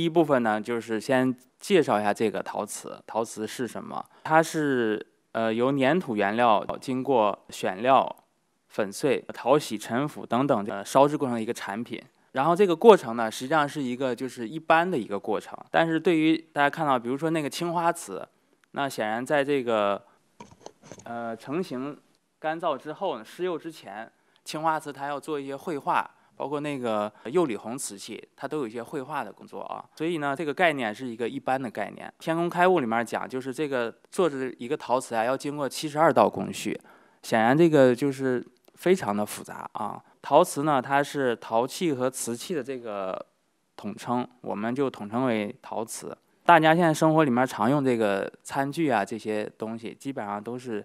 第一部分呢，就是先介绍一下这个陶瓷。陶瓷是什么？它是呃由粘土原料经过选料、粉碎、淘洗、陈腐等等呃烧制过程一个产品。然后这个过程呢，实际上是一个就是一般的一个过程。但是对于大家看到，比如说那个青花瓷，那显然在这个呃成型、干燥之后、呢，施釉之前，青花瓷它要做一些绘画。包括那个釉里红瓷器，它都有一些绘画的工作啊，所以呢，这个概念是一个一般的概念。《天工开物》里面讲，就是这个做着一个陶瓷啊，要经过七十二道工序，显然这个就是非常的复杂啊。陶瓷呢，它是陶器和瓷器的这个统称，我们就统称为陶瓷。大家现在生活里面常用这个餐具啊，这些东西基本上都是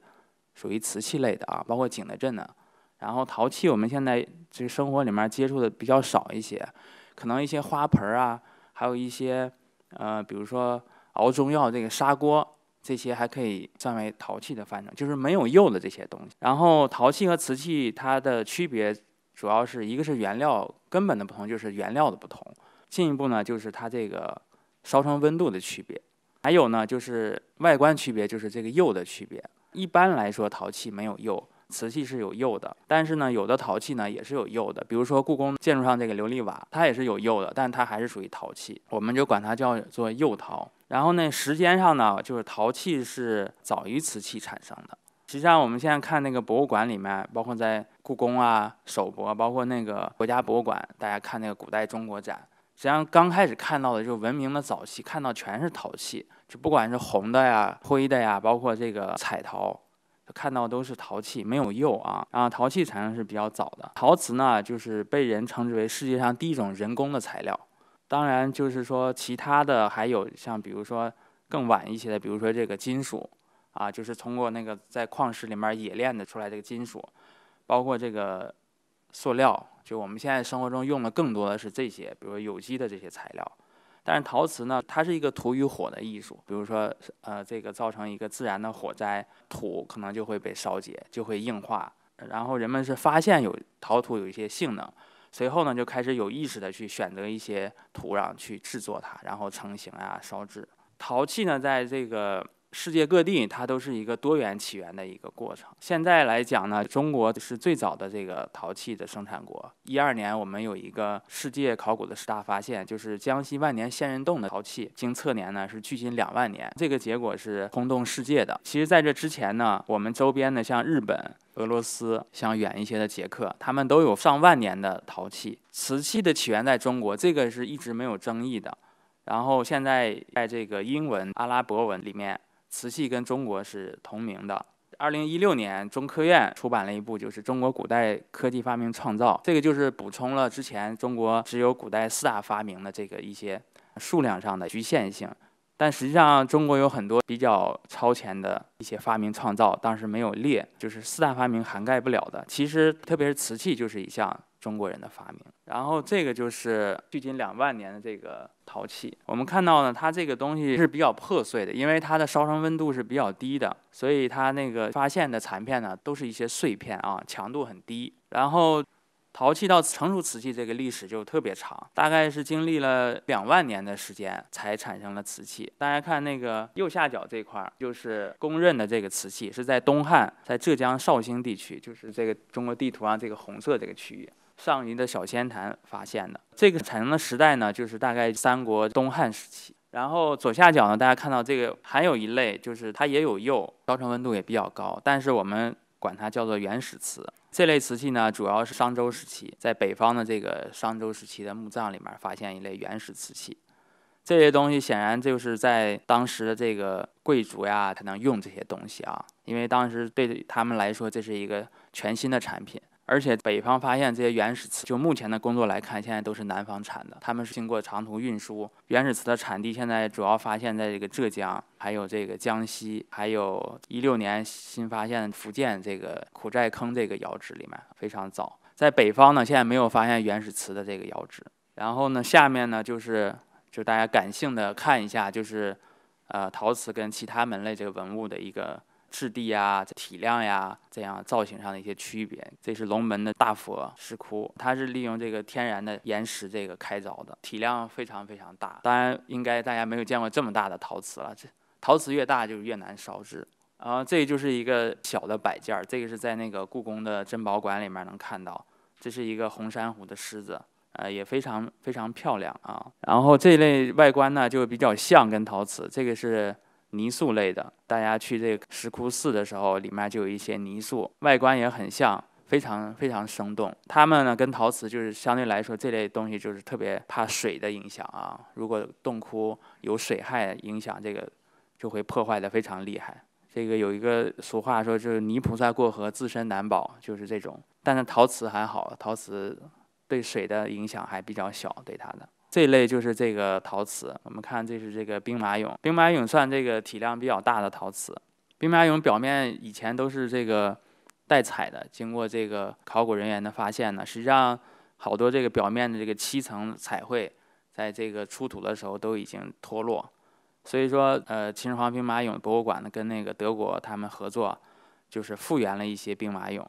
属于瓷器类的啊，包括景德镇的。然后陶器我们现在这生活里面接触的比较少一些，可能一些花盆儿啊，还有一些呃，比如说熬中药这个砂锅，这些还可以算为陶器的范畴，就是没有釉的这些东西。然后陶器和瓷器它的区别，主要是一个是原料根本的不同，就是原料的不同。进一步呢，就是它这个烧成温度的区别，还有呢就是外观区别，就是这个釉的区别。一般来说，陶器没有釉。瓷器是有釉的，但是呢，有的陶器呢也是有釉的。比如说故宫建筑上这个琉璃瓦，它也是有釉的，但它还是属于陶器，我们就管它叫做釉陶。然后呢，时间上呢，就是陶器是早于瓷器产生的。实际上，我们现在看那个博物馆里面，包括在故宫啊、首博，包括那个国家博物馆，大家看那个古代中国展，实际上刚开始看到的就是文明的早期，看到全是陶器，就不管是红的呀、灰的呀，包括这个彩陶。看到都是陶器，没有釉啊啊，陶器才能是比较早的。陶瓷呢，就是被人称之为世界上第一种人工的材料。当然，就是说其他的还有像比如说更晚一些的，比如说这个金属，啊，就是通过那个在矿石里面冶炼的出来这个金属，包括这个塑料，就我们现在生活中用的更多的是这些，比如说有机的这些材料。但是陶瓷呢，它是一个土与火的艺术。比如说，呃，这个造成一个自然的火灾，土可能就会被烧结，就会硬化。然后人们是发现有陶土有一些性能，随后呢就开始有意识的去选择一些土壤去制作它，然后成型啊、烧制。陶器呢，在这个。世界各地，它都是一个多元起源的一个过程。现在来讲呢，中国是最早的这个陶器的生产国。一二年，我们有一个世界考古的十大发现，就是江西万年仙人洞的陶器，经测年呢是距今两万年。这个结果是轰动世界的。其实在这之前呢，我们周边的像日本、俄罗斯，像远一些的捷克，他们都有上万年的陶器、瓷器的起源在中国，这个是一直没有争议的。然后现在在这个英文、阿拉伯文里面。瓷器跟中国是同名的。二零一六年，中科院出版了一部，就是《中国古代科技发明创造》，这个就是补充了之前中国只有古代四大发明的这个一些数量上的局限性。但实际上，中国有很多比较超前的一些发明创造，当时没有列，就是四大发明涵盖不了的。其实，特别是瓷器，就是一项。中国人的发明，然后这个就是距今两万年的这个陶器。我们看到呢，它这个东西是比较破碎的，因为它的烧成温度是比较低的，所以它那个发现的残片呢，都是一些碎片啊，强度很低。然后陶器到成熟瓷器这个历史就特别长，大概是经历了两万年的时间才产生了瓷器。大家看那个右下角这块，就是公认的这个瓷器，是在东汉，在浙江绍兴地区，就是这个中国地图上这个红色这个区域。上虞的小仙坛发现的，这个产生的时代呢，就是大概三国东汉时期。然后左下角呢，大家看到这个，还有一类，就是它也有釉，烧成温度也比较高，但是我们管它叫做原始瓷。这类瓷器呢，主要是商周时期，在北方的这个商周时期的墓葬里面发现一类原始瓷器。这些东西显然就是在当时的这个贵族呀才能用这些东西啊，因为当时对他们来说，这是一个全新的产品。而且北方发现这些原始瓷，就目前的工作来看，现在都是南方产的。他们是经过长途运输，原始瓷的产地现在主要发现在这个浙江，还有这个江西，还有一六年新发现福建这个苦寨坑这个窑址里面，非常早。在北方呢，现在没有发现原始瓷的这个窑址。然后呢，下面呢就是，就大家感性的看一下，就是，呃，陶瓷跟其他门类这个文物的一个。质地呀、体量呀，这样造型上的一些区别。这是龙门的大佛石窟，它是利用这个天然的岩石这个开凿的，体量非常非常大。当然，应该大家没有见过这么大的陶瓷了。这陶瓷越大，就越难烧制。然后，这就是一个小的摆件儿，这个是在那个故宫的珍宝馆里面能看到。这是一个红珊瑚的狮子，呃，也非常非常漂亮啊。然后这类外观呢，就比较像跟陶瓷。这个是。泥塑类的，大家去这个石窟寺的时候，里面就有一些泥塑，外观也很像，非常非常生动。它们呢，跟陶瓷就是相对来说，这类东西就是特别怕水的影响啊。如果洞窟有水害影响，这个就会破坏的非常厉害。这个有一个俗话说，就是泥菩萨过河，自身难保，就是这种。但是陶瓷还好，陶瓷对水的影响还比较小，对它的。这类就是这个陶瓷，我们看这是这个兵马俑，兵马俑算这个体量比较大的陶瓷。兵马俑表面以前都是这个带彩的，经过这个考古人员的发现呢，实际上好多这个表面的这个七层彩绘，在这个出土的时候都已经脱落。所以说，呃，秦始皇兵马俑博物馆呢跟那个德国他们合作，就是复原了一些兵马俑，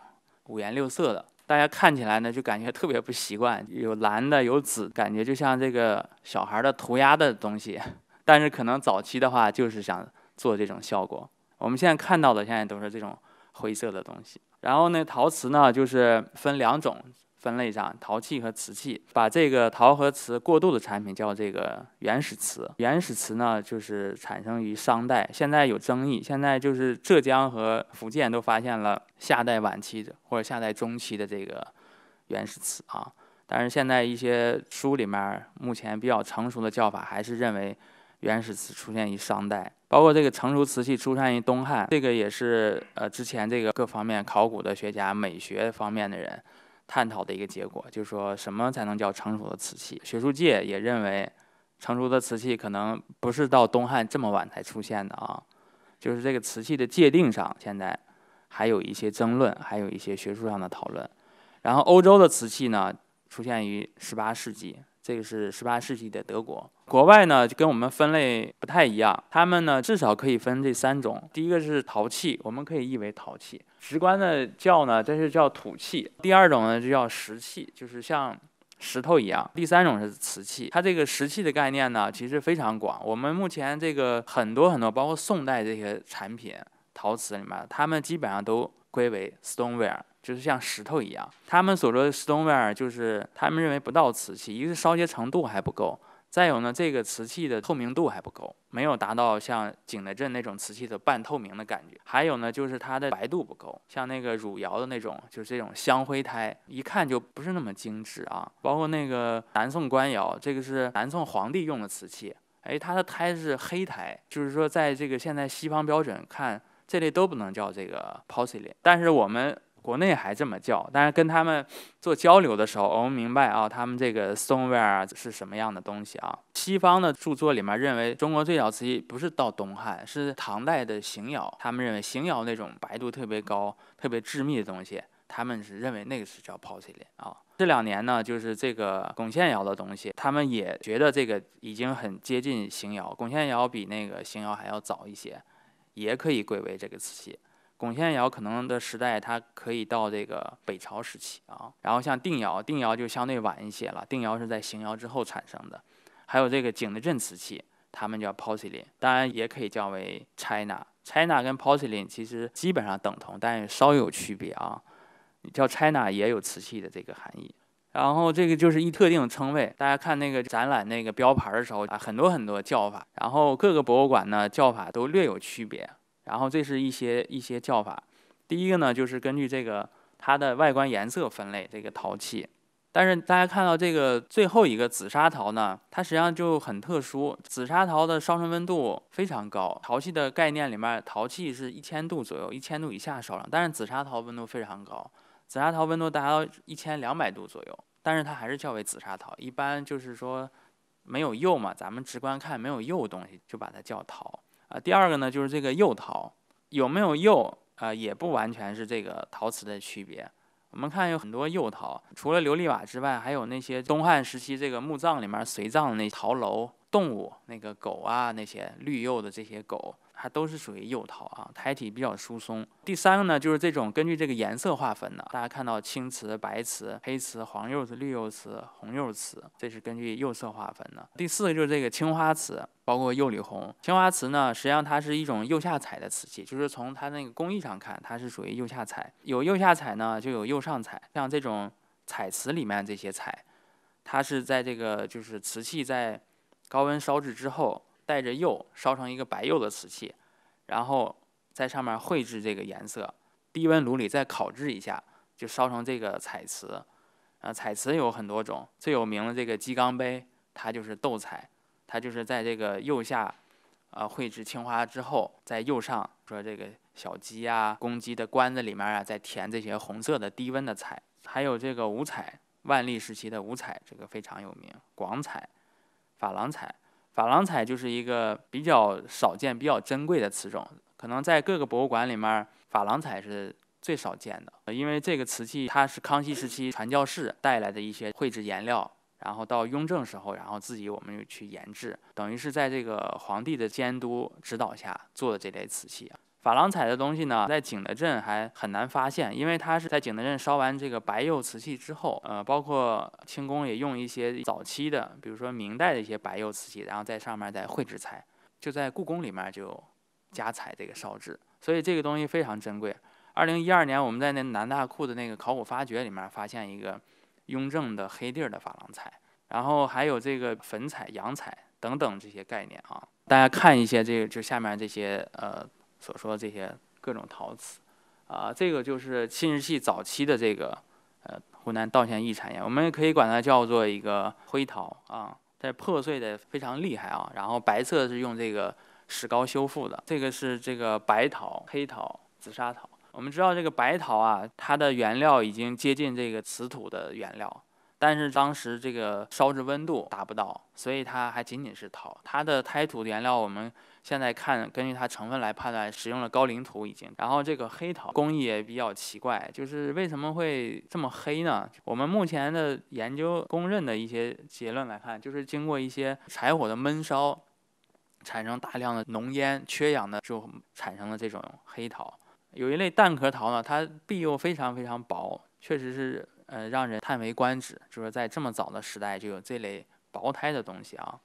五颜六色的。大家看起来呢，就感觉特别不习惯，有蓝的，有紫，感觉就像这个小孩的涂鸦的东西。但是可能早期的话，就是想做这种效果。我们现在看到的，现在都是这种灰色的东西。然后呢，陶瓷呢，就是分两种。分类上，陶器和瓷器，把这个陶和瓷过渡的产品叫这个原始瓷。原始瓷呢，就是产生于商代，现在有争议。现在就是浙江和福建都发现了夏代晚期的或者夏代中期的这个原始瓷啊。但是现在一些书里面，目前比较成熟的叫法还是认为原始瓷出现于商代。包括这个成熟瓷器出现于东汉，这个也是呃之前这个各方面考古的学家、美学方面的人。探讨的一个结果，就是说什么才能叫成熟的瓷器？学术界也认为，成熟的瓷器可能不是到东汉这么晚才出现的啊。就是这个瓷器的界定上，现在还有一些争论，还有一些学术上的讨论。然后欧洲的瓷器呢，出现于十八世纪。这个是十八世纪的德国国外呢，就跟我们分类不太一样。他们呢至少可以分这三种：第一个是陶器，我们可以译为陶器；直观的叫呢，这是叫土器。第二种呢就叫石器，就是像石头一样。第三种是瓷器。它这个石器的概念呢，其实非常广。我们目前这个很多很多，包括宋代这些产品陶瓷里面，它们基本上都归为 stoneware。就是像石头一样，他们所说的石 a r e 就是他们认为不到瓷器。一个是烧结程度还不够，再有呢，这个瓷器的透明度还不够，没有达到像景德镇那种瓷器的半透明的感觉。还有呢，就是它的白度不够，像那个汝窑的那种，就是这种香灰胎，一看就不是那么精致啊。包括那个南宋官窑，这个是南宋皇帝用的瓷器，哎，它的胎是黑胎，就是说，在这个现在西方标准看，这类都不能叫这个 porcelain，但是我们。国内还这么叫，但是跟他们做交流的时候，我们明白啊，他们这个 Song ware 是什么样的东西啊？西方的著作里面认为中国最早瓷器不是到东汉，是唐代的邢窑，他们认为邢窑那种白度特别高、特别致密的东西，他们是认为那个是叫 porcelain 啊。这两年呢，就是这个巩县窑的东西，他们也觉得这个已经很接近邢窑，巩县窑比那个邢窑还要早一些，也可以归为这个瓷器。巩县窑可能的时代，它可以到这个北朝时期啊。然后像定窑，定窑就相对晚一些了，定窑是在邢窑之后产生的。还有这个景德镇瓷器，他们叫 porcelain，当然也可以叫为 china。china 跟 porcelain 其实基本上等同，但是稍有区别啊。叫 china 也有瓷器的这个含义。然后这个就是一特定称谓，大家看那个展览那个标牌的时候啊，很多很多叫法，然后各个博物馆呢叫法都略有区别。然后这是一些一些叫法，第一个呢就是根据这个它的外观颜色分类这个陶器，但是大家看到这个最后一个紫砂陶呢，它实际上就很特殊。紫砂陶的烧成温度非常高，陶器的概念里面，陶器是一千度左右，一千度以下烧成，但是紫砂陶温度非常高，紫砂陶温度达到一千两百度左右，但是它还是叫为紫砂陶。一般就是说没有釉嘛，咱们直观看没有釉东西就把它叫陶。啊，第二个呢，就是这个釉陶有没有釉啊，也不完全是这个陶瓷的区别。我们看有很多釉陶，除了琉璃瓦之外，还有那些东汉时期这个墓葬里面随葬的那陶楼、动物，那个狗啊，那些绿釉的这些狗。它都是属于釉陶啊，胎体比较疏松。第三个呢，就是这种根据这个颜色划分的，大家看到青瓷、白瓷、黑瓷、黄釉瓷、绿釉瓷、红釉瓷，这是根据釉色划分的。第四个就是这个青花瓷，包括釉里红。青花瓷呢，实际上它是一种釉下彩的瓷器，就是从它那个工艺上看，它是属于釉下彩。有釉下彩呢，就有釉上彩。像这种彩瓷里面这些彩，它是在这个就是瓷器在高温烧制之后。带着釉烧成一个白釉的瓷器，然后在上面绘制这个颜色，低温炉里再烤制一下，就烧成这个彩瓷。啊，彩瓷有很多种，最有名的这个鸡缸杯，它就是斗彩，它就是在这个釉下，啊，绘制青花之后，在釉上说这个小鸡啊、公鸡的冠子里面啊，再填这些红色的低温的彩，还有这个五彩，万历时期的五彩，这个非常有名，广彩、珐琅彩。珐琅彩就是一个比较少见、比较珍贵的瓷种，可能在各个博物馆里面，珐琅彩是最少见的。因为这个瓷器，它是康熙时期传教士带来的一些绘制颜料，然后到雍正时候，然后自己我们又去研制，等于是在这个皇帝的监督指导下做的这类瓷器珐琅彩的东西呢，在景德镇还很难发现，因为它是在景德镇烧完这个白釉瓷器之后，呃，包括清宫也用一些早期的，比如说明代的一些白釉瓷器，然后在上面再绘制彩，就在故宫里面就加彩这个烧制，所以这个东西非常珍贵。二零一二年，我们在那南大库的那个考古发掘里面发现一个雍正的黑地儿的珐琅彩，然后还有这个粉彩、洋彩等等这些概念啊，大家看一些这个就下面这些呃。所说的这些各种陶瓷，啊，这个就是新石器早期的这个呃湖南道县益产业，我们可以管它叫做一个灰陶啊，它破碎的非常厉害啊，然后白色是用这个石膏修复的，这个是这个白陶、黑陶、紫砂陶。我们知道这个白陶啊，它的原料已经接近这个瓷土的原料。但是当时这个烧制温度达不到，所以它还仅仅是陶。它的胎土原料我们现在看，根据它成分来判断，使用了高岭土已经。然后这个黑陶工艺也比较奇怪，就是为什么会这么黑呢？我们目前的研究公认的一些结论来看，就是经过一些柴火的闷烧，产生大量的浓烟，缺氧的就产生了这种黑陶。有一类蛋壳陶呢，它壁又非常非常薄，确实是。呃，让人叹为观止，就是在这么早的时代就有这类薄胎的东西啊。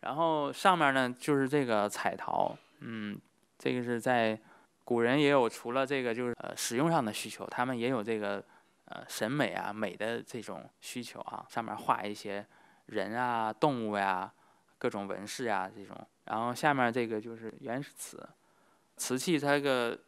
然后上面呢就是这个彩陶，嗯，这个是在古人也有除了这个就是呃使用上的需求，他们也有这个呃审美啊美的这种需求啊。上面画一些人啊、动物呀、各种纹饰呀这种。然后下面这个就是原始瓷，瓷器它个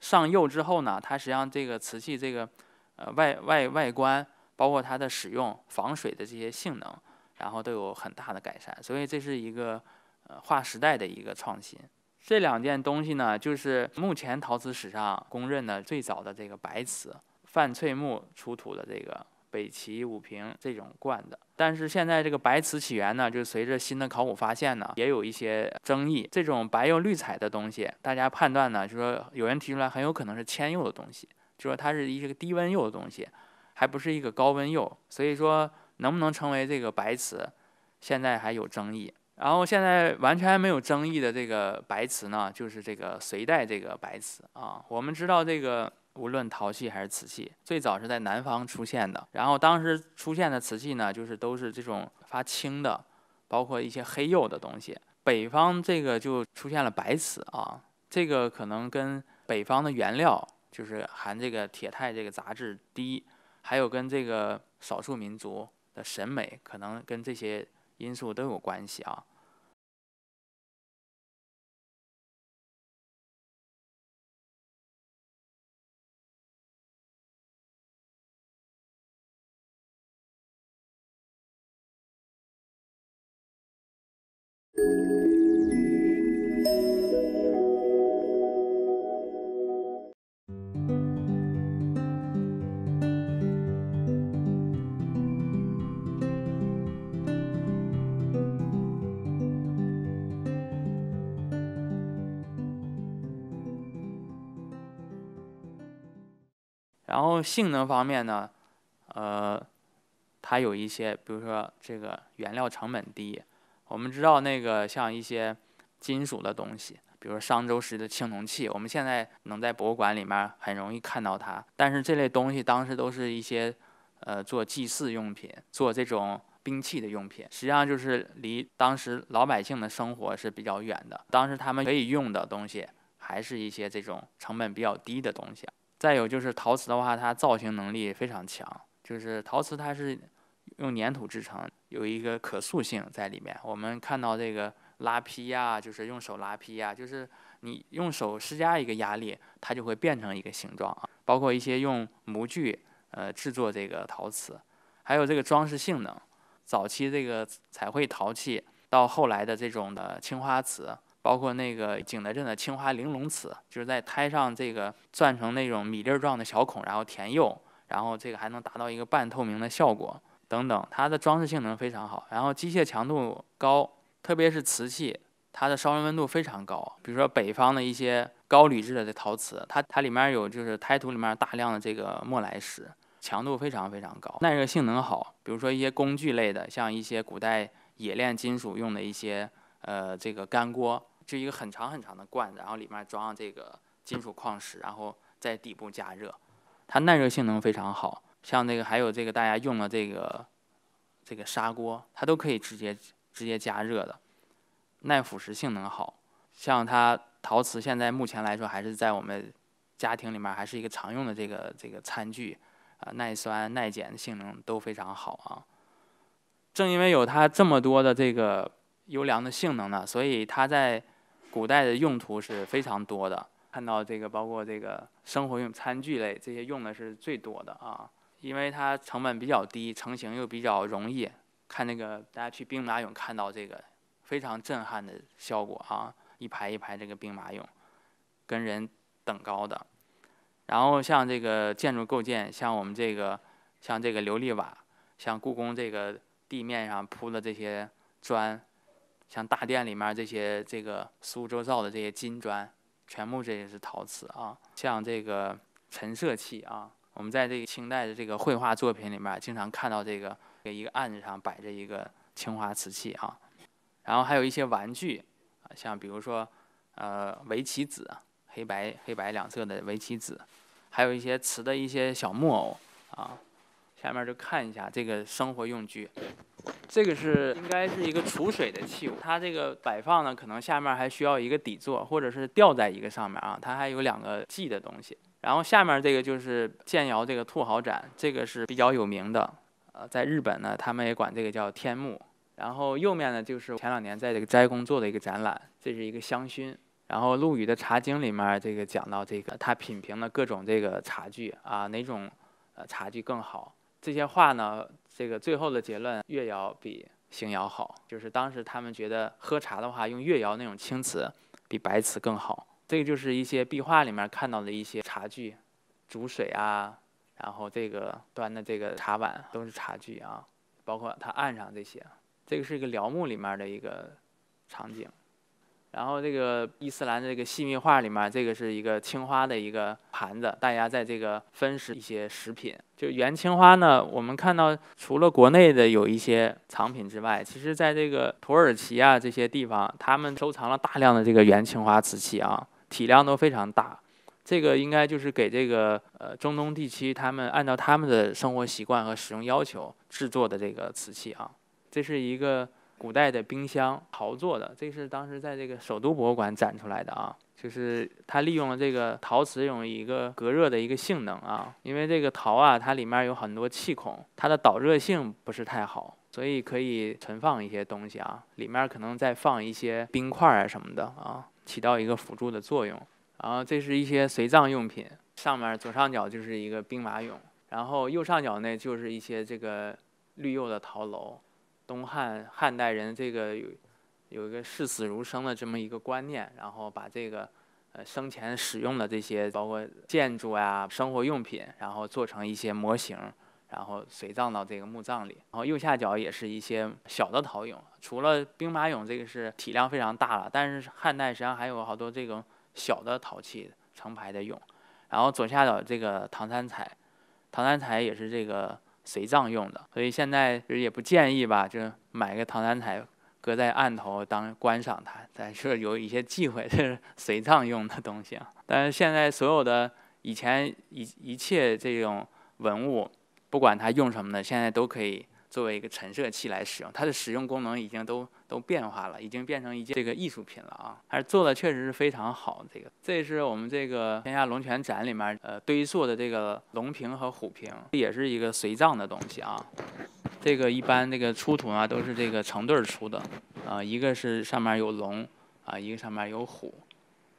上釉之后呢，它实际上这个瓷器这个。呃，外外外观包括它的使用、防水的这些性能，然后都有很大的改善，所以这是一个呃划时代的一个创新。这两件东西呢，就是目前陶瓷史上公认的最早的这个白瓷，范翠木出土的这个北齐五平这种罐子。但是现在这个白瓷起源呢，就随着新的考古发现呢，也有一些争议。这种白釉绿彩的东西，大家判断呢，就说有人提出来很有可能是铅釉的东西。就说它是一个低温釉的东西，还不是一个高温釉，所以说能不能成为这个白瓷，现在还有争议。然后现在完全没有争议的这个白瓷呢，就是这个隋代这个白瓷啊。我们知道，这个无论陶器还是瓷器，最早是在南方出现的。然后当时出现的瓷器呢，就是都是这种发青的，包括一些黑釉的东西。北方这个就出现了白瓷啊，这个可能跟北方的原料。就是含这个铁钛这个杂质低，还有跟这个少数民族的审美，可能跟这些因素都有关系啊。性能方面呢，呃，它有一些，比如说这个原料成本低。我们知道那个像一些金属的东西，比如商周时的青铜器，我们现在能在博物馆里面很容易看到它。但是这类东西当时都是一些呃做祭祀用品、做这种兵器的用品，实际上就是离当时老百姓的生活是比较远的。当时他们可以用的东西，还是一些这种成本比较低的东西。再有就是陶瓷的话，它造型能力非常强。就是陶瓷，它是用粘土制成，有一个可塑性在里面。我们看到这个拉坯呀，就是用手拉坯呀，就是你用手施加一个压力，它就会变成一个形状。包括一些用模具呃制作这个陶瓷，还有这个装饰性能。早期这个彩绘陶器，到后来的这种的青花瓷。包括那个景德镇的青花玲珑瓷，就是在胎上这个钻成那种米粒状的小孔，然后填釉，然后这个还能达到一个半透明的效果等等，它的装饰性能非常好，然后机械强度高，特别是瓷器，它的烧温温度非常高。比如说北方的一些高铝制的这陶瓷，它它里面有就是胎土里面大量的这个莫来石，强度非常非常高，耐热性能好。比如说一些工具类的，像一些古代冶炼金属用的一些呃这个干锅就一个很长很长的罐，子，然后里面装这个金属矿石，然后在底部加热，它耐热性能非常好。像那个还有这个大家用的这个，这个砂锅，它都可以直接直接加热的，耐腐蚀性能好。像它陶瓷现在目前来说还是在我们家庭里面还是一个常用的这个这个餐具，啊，耐酸耐碱性能都非常好啊。正因为有它这么多的这个优良的性能呢，所以它在古代的用途是非常多的，看到这个包括这个生活用餐具类这些用的是最多的啊，因为它成本比较低，成型又比较容易。看那个大家去兵马俑看到这个非常震撼的效果啊，一排一排这个兵马俑，跟人等高的。然后像这个建筑构件，像我们这个，像这个琉璃瓦，像故宫这个地面上铺的这些砖。像大殿里面这些这个苏州造的这些金砖，全部这也是陶瓷啊。像这个陈设器啊，我们在这个清代的这个绘画作品里面经常看到这个一个案子上摆着一个青花瓷器啊，然后还有一些玩具，啊，像比如说呃围棋子，黑白黑白两色的围棋子，还有一些瓷的一些小木偶啊。下面就看一下这个生活用具，这个是应该是一个储水的器物，它这个摆放呢，可能下面还需要一个底座，或者是吊在一个上面啊。它还有两个系的东西。然后下面这个就是建窑这个兔毫盏，这个是比较有名的。呃，在日本呢，他们也管这个叫天目。然后右面呢就是前两年在这个斋宫做的一个展览，这是一个香薰。然后陆羽的茶经里面这个讲到这个，他品评了各种这个茶具啊，哪种呃茶具更好。这些话呢，这个最后的结论，越窑比邢窑好，就是当时他们觉得喝茶的话，用越窑那种青瓷比白瓷更好。这个就是一些壁画里面看到的一些茶具，煮水啊，然后这个端的这个茶碗都是茶具啊，包括它案上这些，这个是一个辽墓里面的一个场景。然后这个伊斯兰的这个细密画里面，这个是一个青花的一个盘子，大家在这个分食一些食品。就元青花呢，我们看到除了国内的有一些藏品之外，其实在这个土耳其啊这些地方，他们收藏了大量的这个元青花瓷器啊，体量都非常大。这个应该就是给这个呃中东地区他们按照他们的生活习惯和使用要求制作的这个瓷器啊。这是一个。古代的冰箱，陶做的，这是当时在这个首都博物馆展出来的啊。就是它利用了这个陶瓷有一个隔热的一个性能啊。因为这个陶啊，它里面有很多气孔，它的导热性不是太好，所以可以存放一些东西啊。里面可能再放一些冰块啊什么的啊，起到一个辅助的作用。然后这是一些随葬用品，上面左上角就是一个兵马俑，然后右上角那就是一些这个绿釉的陶楼。东汉汉代人这个有有一个视死如生的这么一个观念，然后把这个呃生前使用的这些包括建筑啊、生活用品，然后做成一些模型，然后随葬到这个墓葬里。然后右下角也是一些小的陶俑，除了兵马俑这个是体量非常大了，但是汉代实际上还有好多这种小的陶器成排的俑。然后左下角这个唐三彩，唐三彩也是这个。随葬用的，所以现在也不建议吧，就是买个唐三彩搁在案头当观赏，它，但是有一些忌讳，这是随葬用的东西。啊。但是现在所有的以前一一切这种文物，不管它用什么的，现在都可以。作为一个陈设器来使用，它的使用功能已经都都变化了，已经变成一件这个艺术品了啊！还是做的确实是非常好。这个这是我们这个天下龙泉展里面呃堆塑的这个龙瓶和虎瓶，也是一个随葬的东西啊。这个一般这个出土呢都是这个成对出的啊，一个是上面有龙啊，一个上面有虎，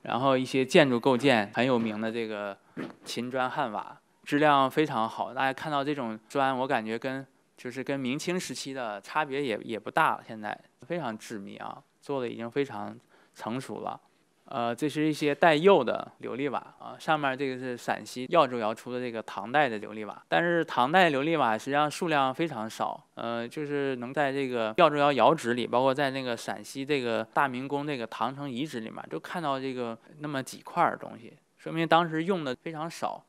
然后一些建筑构件很有名的这个秦砖汉瓦，质量非常好。大家看到这种砖，我感觉跟就是跟明清时期的差别也也不大，现在非常知名啊，做的已经非常成熟了。呃，这是一些带釉的琉璃瓦啊，上面这个是陕西耀州窑出的这个唐代的琉璃瓦，但是唐代琉璃瓦实际上数量非常少，呃，就是能在这个耀州窑窑址里，包括在那个陕西这个大明宫这个唐城遗址里面，都看到这个那么几块东西，说明当时用的非常少。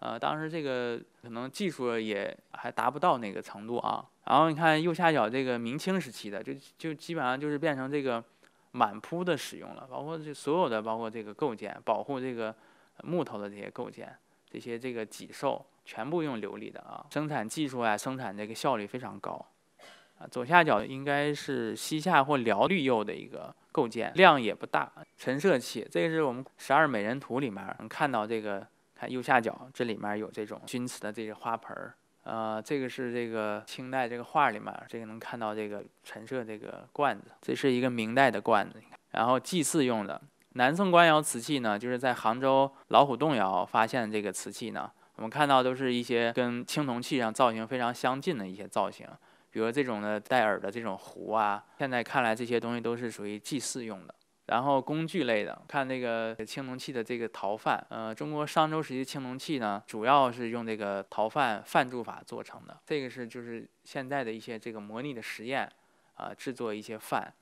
呃，当时这个可能技术也还达不到那个程度啊。然后你看右下角这个明清时期的，就就基本上就是变成这个满铺的使用了，包括这所有的，包括这个构件，保护这个木头的这些构件，这些这个脊兽全部用琉璃的啊。生产技术啊，生产这个效率非常高啊。左下角应该是西夏或辽绿釉的一个构件，量也不大，陈设器。这是我们《十二美人图》里面能看到这个。看右下角，这里面有这种钧瓷的这个花盆儿，呃，这个是这个清代这个画里面这个能看到这个陈设这个罐子，这是一个明代的罐子，然后祭祀用的。南宋官窑瓷器呢，就是在杭州老虎洞窑发现的这个瓷器呢，我们看到都是一些跟青铜器上造型非常相近的一些造型，比如这种的带耳的这种壶啊，现在看来这些东西都是属于祭祀用的。然后工具类的，看那个青铜器的这个陶范，呃，中国商周时期青铜器呢，主要是用这个陶范范铸法做成的。这个是就是现在的一些这个模拟的实验，啊，制作一些范，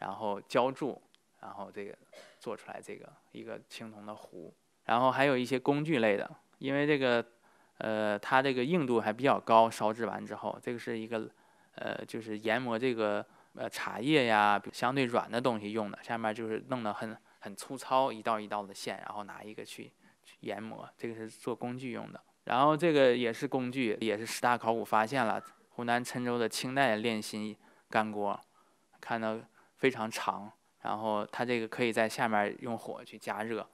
然后浇铸，然后这个做出来这个一个青铜的壶。然后还有一些工具类的，因为这个，呃，它这个硬度还比较高，烧制完之后，这个是一个，呃，就是研磨这个。呃，茶叶呀，相对软的东西用的。下面就是弄得很很粗糙，一道一道的线，然后拿一个去去研磨，这个是做工具用的。然后这个也是工具，也是十大考古发现了湖南郴州的清代炼锌干锅，看到非常长，然后它这个可以在下面用火去加热，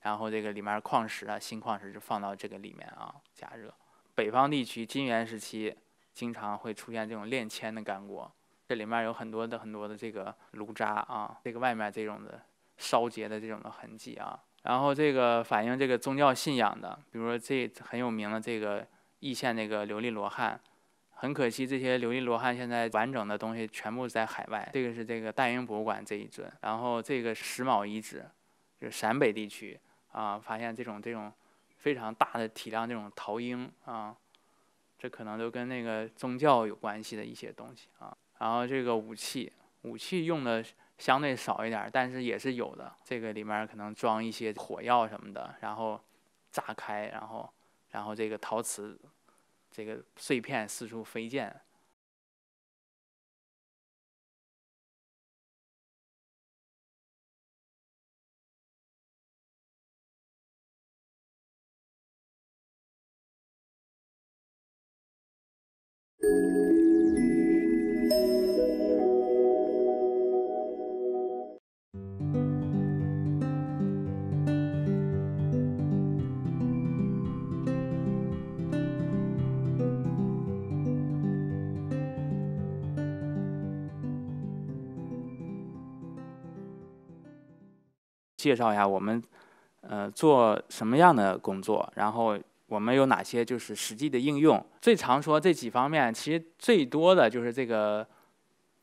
然后这个里面矿石啊，锌矿石就放到这个里面啊加热。北方地区金元时期经常会出现这种炼铅的干锅，这里面有很多的很多的这个炉渣啊，这个外面这种的烧结的这种的痕迹啊，然后这个反映这个宗教信仰的，比如说这很有名的这个义县那个琉璃罗汉，很可惜这些琉璃罗汉现在完整的东西全部在海外。这个是这个大英博物馆这一尊，然后这个石卯遗址，就是陕北地区啊，发现这种这种非常大的体量这种陶鹰啊，这可能都跟那个宗教有关系的一些东西啊。然后这个武器，武器用的相对少一点但是也是有的。这个里面可能装一些火药什么的，然后炸开，然后，然后这个陶瓷，这个碎片四处飞溅。介绍一下我们，呃，做什么样的工作？然后我们有哪些就是实际的应用？最常说这几方面，其实最多的就是这个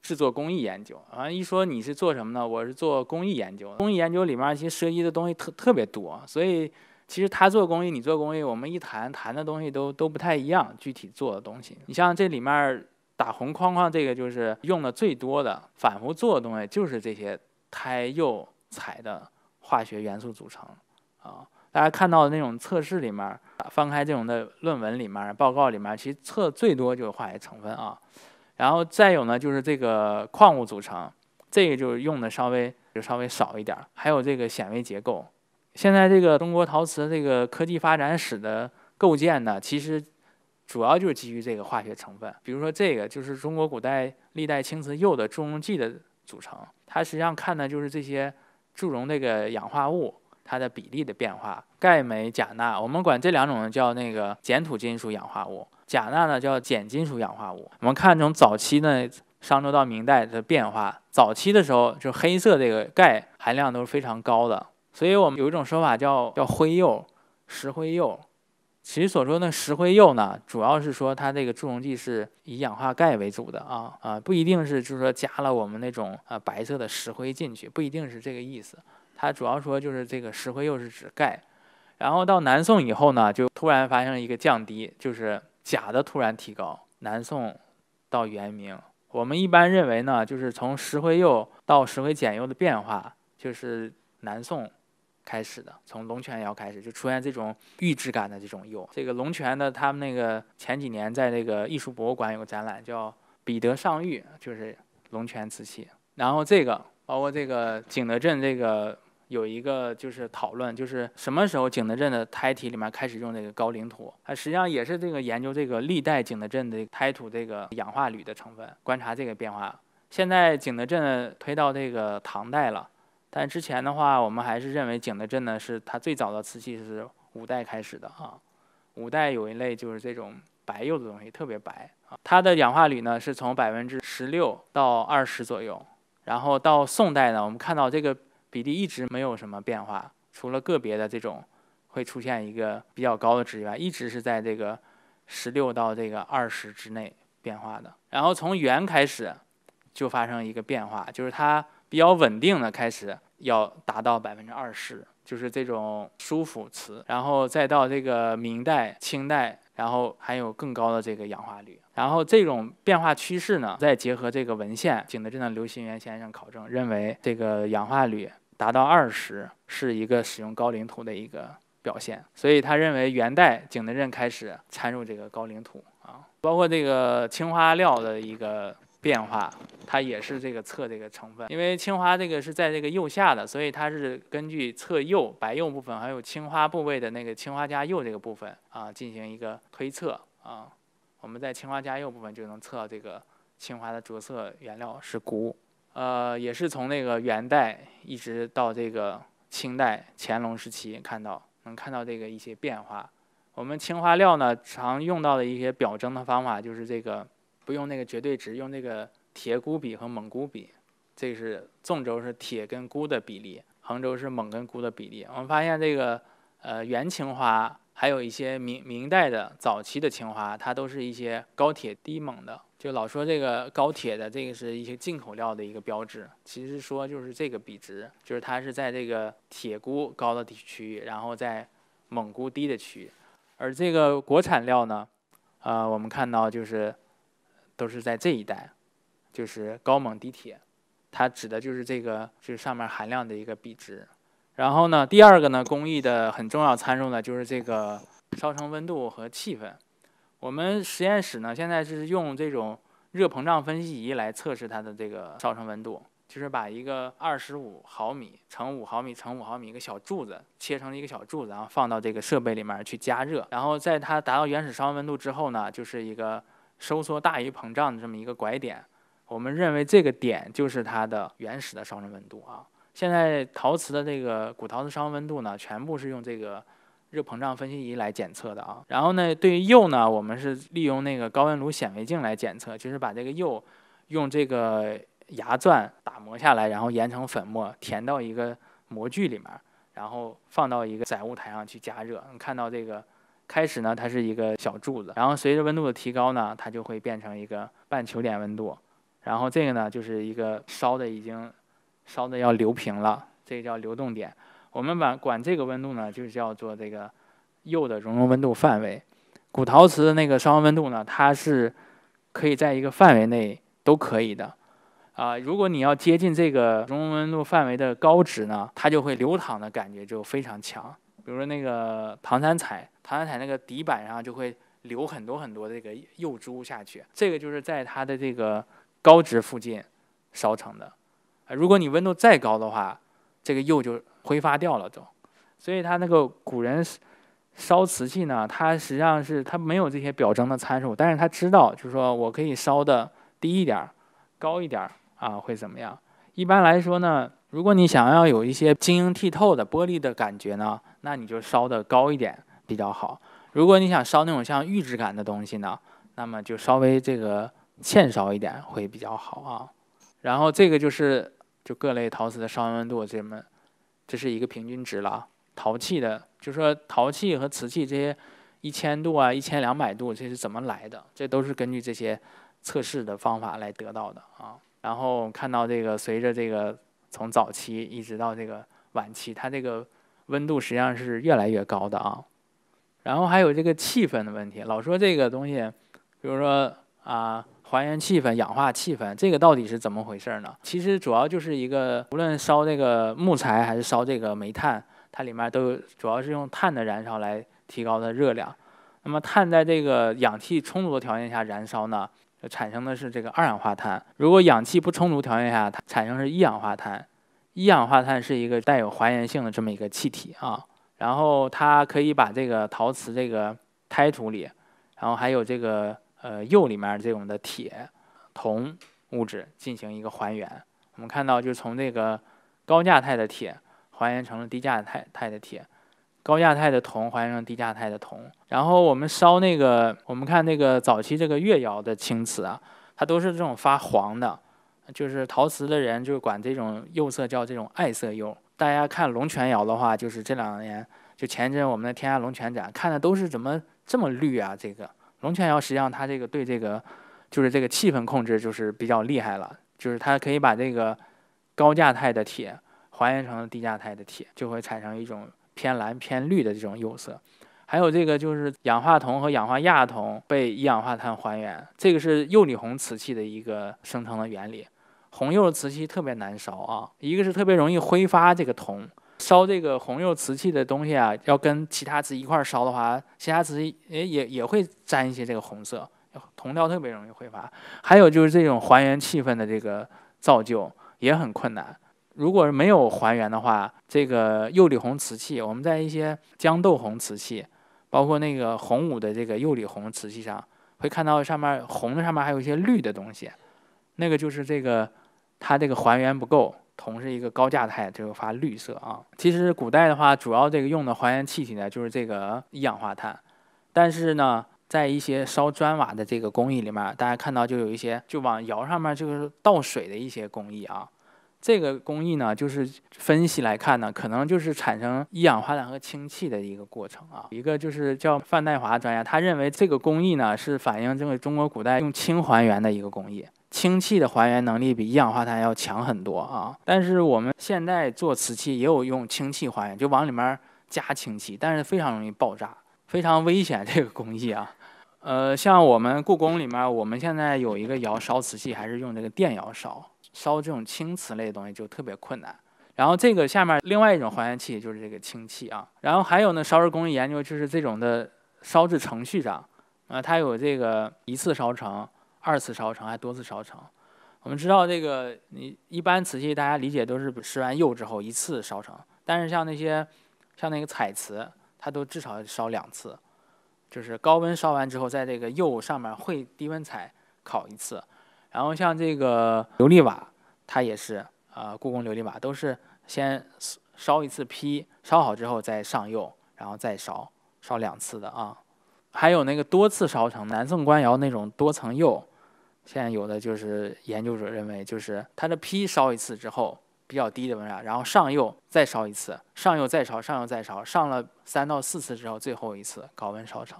制作工艺研究。啊，一说你是做什么呢？我是做工艺研究。工艺研究里面其实涉及的东西特特别多，所以其实他做工艺，你做工艺，我们一谈谈的东西都都不太一样。具体做的东西，你像这里面打红框框这个，就是用的最多的、反复做的东西，就是这些胎釉彩的。化学元素组成啊，大家看到的那种测试里面，翻开这种的论文里面、报告里面，其实测最多就是化学成分啊。然后再有呢，就是这个矿物组成，这个就是用的稍微就稍微少一点。还有这个显微结构，现在这个中国陶瓷这个科技发展史的构建呢，其实主要就是基于这个化学成分。比如说这个就是中国古代历代青瓷釉的重用剂的组成，它实际上看的就是这些。助熔这个氧化物，它的比例的变化，钙、镁、钾、钠，我们管这两种叫那个碱土金属氧化物，钾、钠呢叫碱金属氧化物。我们看从早期呢，商周到明代的变化，早期的时候就黑色这个钙含量都是非常高的，所以我们有一种说法叫叫灰釉，石灰釉。其实所说的石灰釉呢，主要是说它这个助溶剂是以氧化钙为主的啊啊，不一定是就是说加了我们那种呃白色的石灰进去，不一定是这个意思。它主要说就是这个石灰釉是指钙。然后到南宋以后呢，就突然发生一个降低，就是钾的突然提高。南宋到元明，我们一般认为呢，就是从石灰釉到石灰碱釉的变化，就是南宋。开始的，从龙泉窑开始就出现这种玉质感的这种釉。这个龙泉的，他们那个前几年在那个艺术博物馆有个展览，叫《彼得上玉》，就是龙泉瓷器。然后这个，包括这个景德镇这个有一个就是讨论，就是什么时候景德镇的胎体里面开始用这个高岭土？它实际上也是这个研究这个历代景德镇的胎土这个氧化铝的成分，观察这个变化。现在景德镇推到这个唐代了。但之前的话，我们还是认为景德镇呢是它最早的瓷器是五代开始的啊。五代有一类就是这种白釉的东西，特别白啊。它的氧化铝呢是从百分之十六到二十左右，然后到宋代呢，我们看到这个比例一直没有什么变化，除了个别的这种会出现一个比较高的值以外，一直是在这个十六到这个二十之内变化的。然后从元开始就发生一个变化，就是它。比较稳定的开始要达到百分之二十，就是这种舒服瓷，然后再到这个明代、清代，然后还有更高的这个氧化铝，然后这种变化趋势呢，再结合这个文献，景德镇的刘新元先生考证认为，这个氧化铝达到二十是一个使用高岭土的一个表现，所以他认为元代景德镇开始掺入这个高岭土啊，包括这个青花料的一个。变化，它也是这个测这个成分。因为青花这个是在这个釉下的，所以它是根据测釉白釉部分，还有青花部位的那个青花加釉这个部分啊，进行一个推测啊。我们在青花加釉部分就能测这个青花的着色原料是钴，呃，也是从那个元代一直到这个清代乾隆时期看到，能看到这个一些变化。我们青花料呢，常用到的一些表征的方法就是这个。不用那个绝对值，用那个铁钴比和锰钴比。这是纵轴是铁跟钴的比例，横轴是锰跟钴的比例。我们发现这个，呃，元青花还有一些明明代的早期的青花，它都是一些高铁低锰的。就老说这个高铁的，这个是一些进口料的一个标志。其实说就是这个比值，就是它是在这个铁钴高的地区域，然后在锰钴低的区域。而这个国产料呢，啊，我们看到就是。都是在这一带，就是高锰低铁，它指的就是这个，就是上面含量的一个比值。然后呢，第二个呢，工艺的很重要参数呢，就是这个烧成温度和气氛。我们实验室呢，现在是用这种热膨胀分析仪来测试它的这个烧成温度，就是把一个二十五毫米乘五毫米乘五毫米一个小柱子切成了一个小柱子，然后放到这个设备里面去加热，然后在它达到原始烧温度之后呢，就是一个。收缩大于膨胀的这么一个拐点，我们认为这个点就是它的原始的烧成温度啊。现在陶瓷的这个古陶瓷烧成温度呢，全部是用这个热膨胀分析仪来检测的啊。然后呢，对于釉呢，我们是利用那个高温炉显微镜来检测，就是把这个釉用这个牙钻打磨下来，然后研成粉末，填到一个模具里面，然后放到一个载物台上去加热，能看到这个。开始呢，它是一个小柱子，然后随着温度的提高呢，它就会变成一个半球点温度，然后这个呢就是一个烧的已经烧的要流平了，这个叫流动点。我们把管这个温度呢，就是叫做这个釉的熔融温度范围。古陶瓷的那个烧熔温度呢，它是可以在一个范围内都可以的啊。如果你要接近这个熔融温度范围的高值呢，它就会流淌的感觉就非常强。比如说那个唐三彩。唐三彩那个底板上就会留很多很多这个釉珠下去，这个就是在它的这个高值附近烧成的。啊，如果你温度再高的话，这个釉就挥发掉了都。所以它那个古人烧瓷器呢，它实际上是他没有这些表征的参数，但是他知道就是说我可以烧的低一点，高一点啊会怎么样？一般来说呢，如果你想要有一些晶莹剔透的玻璃的感觉呢，那你就烧的高一点。比较好。如果你想烧那种像玉质感的东西呢，那么就稍微这个欠烧一点会比较好啊。然后这个就是就各类陶瓷的烧温温度，这么这是一个平均值了。陶器的，就说陶器和瓷器这些一千度啊、一千两百度，这是怎么来的？这都是根据这些测试的方法来得到的啊。然后看到这个，随着这个从早期一直到这个晚期，它这个温度实际上是越来越高的啊。然后还有这个气氛的问题，老说这个东西，比如说啊，还原气氛、氧化气氛，这个到底是怎么回事呢？其实主要就是一个，无论烧这个木材还是烧这个煤炭，它里面都主要是用碳的燃烧来提高的热量。那么碳在这个氧气充足的条件下燃烧呢，产生的是这个二氧化碳；如果氧气不充足条件下，它产生是一氧化碳。一氧化碳是一个带有还原性的这么一个气体啊。然后它可以把这个陶瓷这个胎土里，然后还有这个呃釉里面这种的铁、铜物质进行一个还原。我们看到，就从这个高价态的铁还原成了低价态态的铁，高价态的铜还原成低价态的铜。然后我们烧那个，我们看那个早期这个越窑的青瓷啊，它都是这种发黄的，就是陶瓷的人就管这种釉色叫这种“爱色釉”。大家看龙泉窑的话，就是这两年，就前阵我们的天下龙泉展看的都是怎么这么绿啊？这个龙泉窑实际上它这个对这个，就是这个气氛控制就是比较厉害了，就是它可以把这个高价态的铁还原成低价态的铁，就会产生一种偏蓝偏绿的这种釉色。还有这个就是氧化铜和氧化亚铜被一氧化碳还原，这个是釉里红瓷器的一个生成的原理。红釉瓷器特别难烧啊，一个是特别容易挥发这个铜，烧这个红釉瓷器的东西啊，要跟其他瓷一块烧的话，其他瓷也也也会沾一些这个红色，铜料特别容易挥发。还有就是这种还原气氛的这个造就也很困难。如果没有还原的话，这个釉里红瓷器，我们在一些豇豆红瓷器，包括那个洪武的这个釉里红瓷器上，会看到上面红的上面还有一些绿的东西，那个就是这个。它这个还原不够，铜是一个高价态，就发绿色啊。其实古代的话，主要这个用的还原气体呢，就是这个一氧化碳。但是呢，在一些烧砖瓦的这个工艺里面，大家看到就有一些，就往窑上面就是倒水的一些工艺啊。这个工艺呢，就是分析来看呢，可能就是产生一氧化碳和氢气的一个过程啊。一个就是叫范戴华专家，他认为这个工艺呢是反映这个中国古代用氢还原的一个工艺，氢气的还原能力比一氧化碳要强很多啊。但是我们现在做瓷器也有用氢气还原，就往里面加氢气，但是非常容易爆炸，非常危险这个工艺啊。呃，像我们故宫里面，我们现在有一个窑烧瓷器，还是用这个电窑烧。烧这种青瓷类的东西就特别困难，然后这个下面另外一种还原器就是这个氢气啊，然后还有呢，烧制工艺研究就是这种的烧制程序上，啊，它有这个一次烧成、二次烧成还多次烧成。我们知道这个，你一般瓷器大家理解都是施完釉之后一次烧成，但是像那些像那个彩瓷，它都至少烧两次，就是高温烧完之后，在这个釉上面会低温彩烤一次。然后像这个琉璃瓦，它也是啊，故宫琉璃瓦都是先烧一次坯，烧好之后再上釉，然后再烧烧两次的啊。还有那个多次烧成，南宋官窑那种多层釉，现在有的就是研究者认为，就是它的坯烧一次之后比较低的温差，然后上釉再烧一次，上釉再烧，上釉再烧，上了三到四次之后，最后一次高温烧成。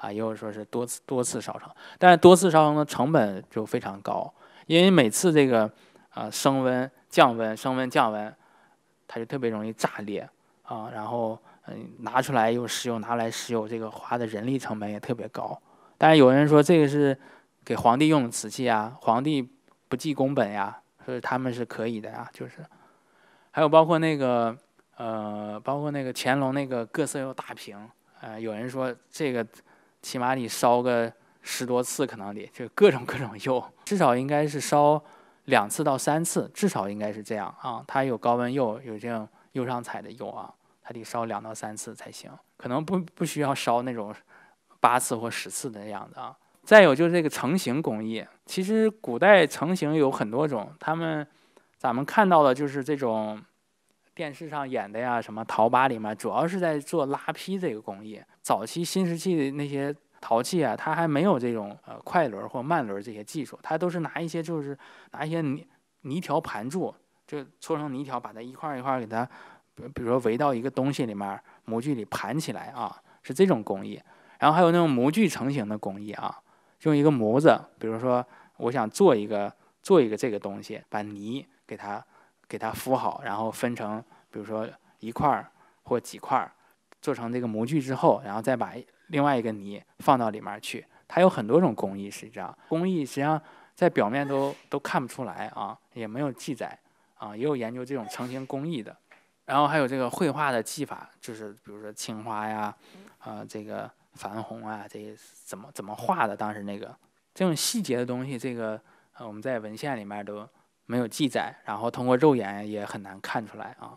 啊，也有说是多次多次烧成，但是多次烧成的成本就非常高，因为每次这个呃升温降温升温降温，它就特别容易炸裂啊，然后嗯拿出来又使用拿来使用，这个花的人力成本也特别高。但是有人说这个是给皇帝用的瓷器啊，皇帝不计工本呀，所以他们是可以的呀，就是还有包括那个呃，包括那个乾隆那个各色釉大瓶，呃，有人说这个。起码你烧个十多次，可能得就各种各种釉，至少应该是烧两次到三次，至少应该是这样啊。它有高温釉，有这种釉上彩的釉啊，它得烧两到三次才行。可能不不需要烧那种八次或十次的样子啊。再有就是这个成型工艺，其实古代成型有很多种，他们咱们看到的就是这种。电视上演的呀，什么陶吧里面主要是在做拉坯这个工艺。早期新石器的那些陶器啊，它还没有这种呃快轮或慢轮这些技术，它都是拿一些就是拿一些泥泥条盘住，就搓成泥条，把它一块一块给它，比比如说围到一个东西里面模具里盘起来啊，是这种工艺。然后还有那种模具成型的工艺啊，用一个模子，比如说我想做一个做一个这个东西，把泥给它。给它敷好，然后分成，比如说一块儿或几块儿，做成这个模具之后，然后再把另外一个泥放到里面去。它有很多种工艺，实际上工艺实际上在表面都都看不出来啊，也没有记载啊，也有研究这种成型工艺的。然后还有这个绘画的技法，就是比如说青花呀，啊这个矾红啊，这些怎么怎么画的？当时那个这种细节的东西，这个我们在文献里面都。没有记载，然后通过肉眼也很难看出来啊。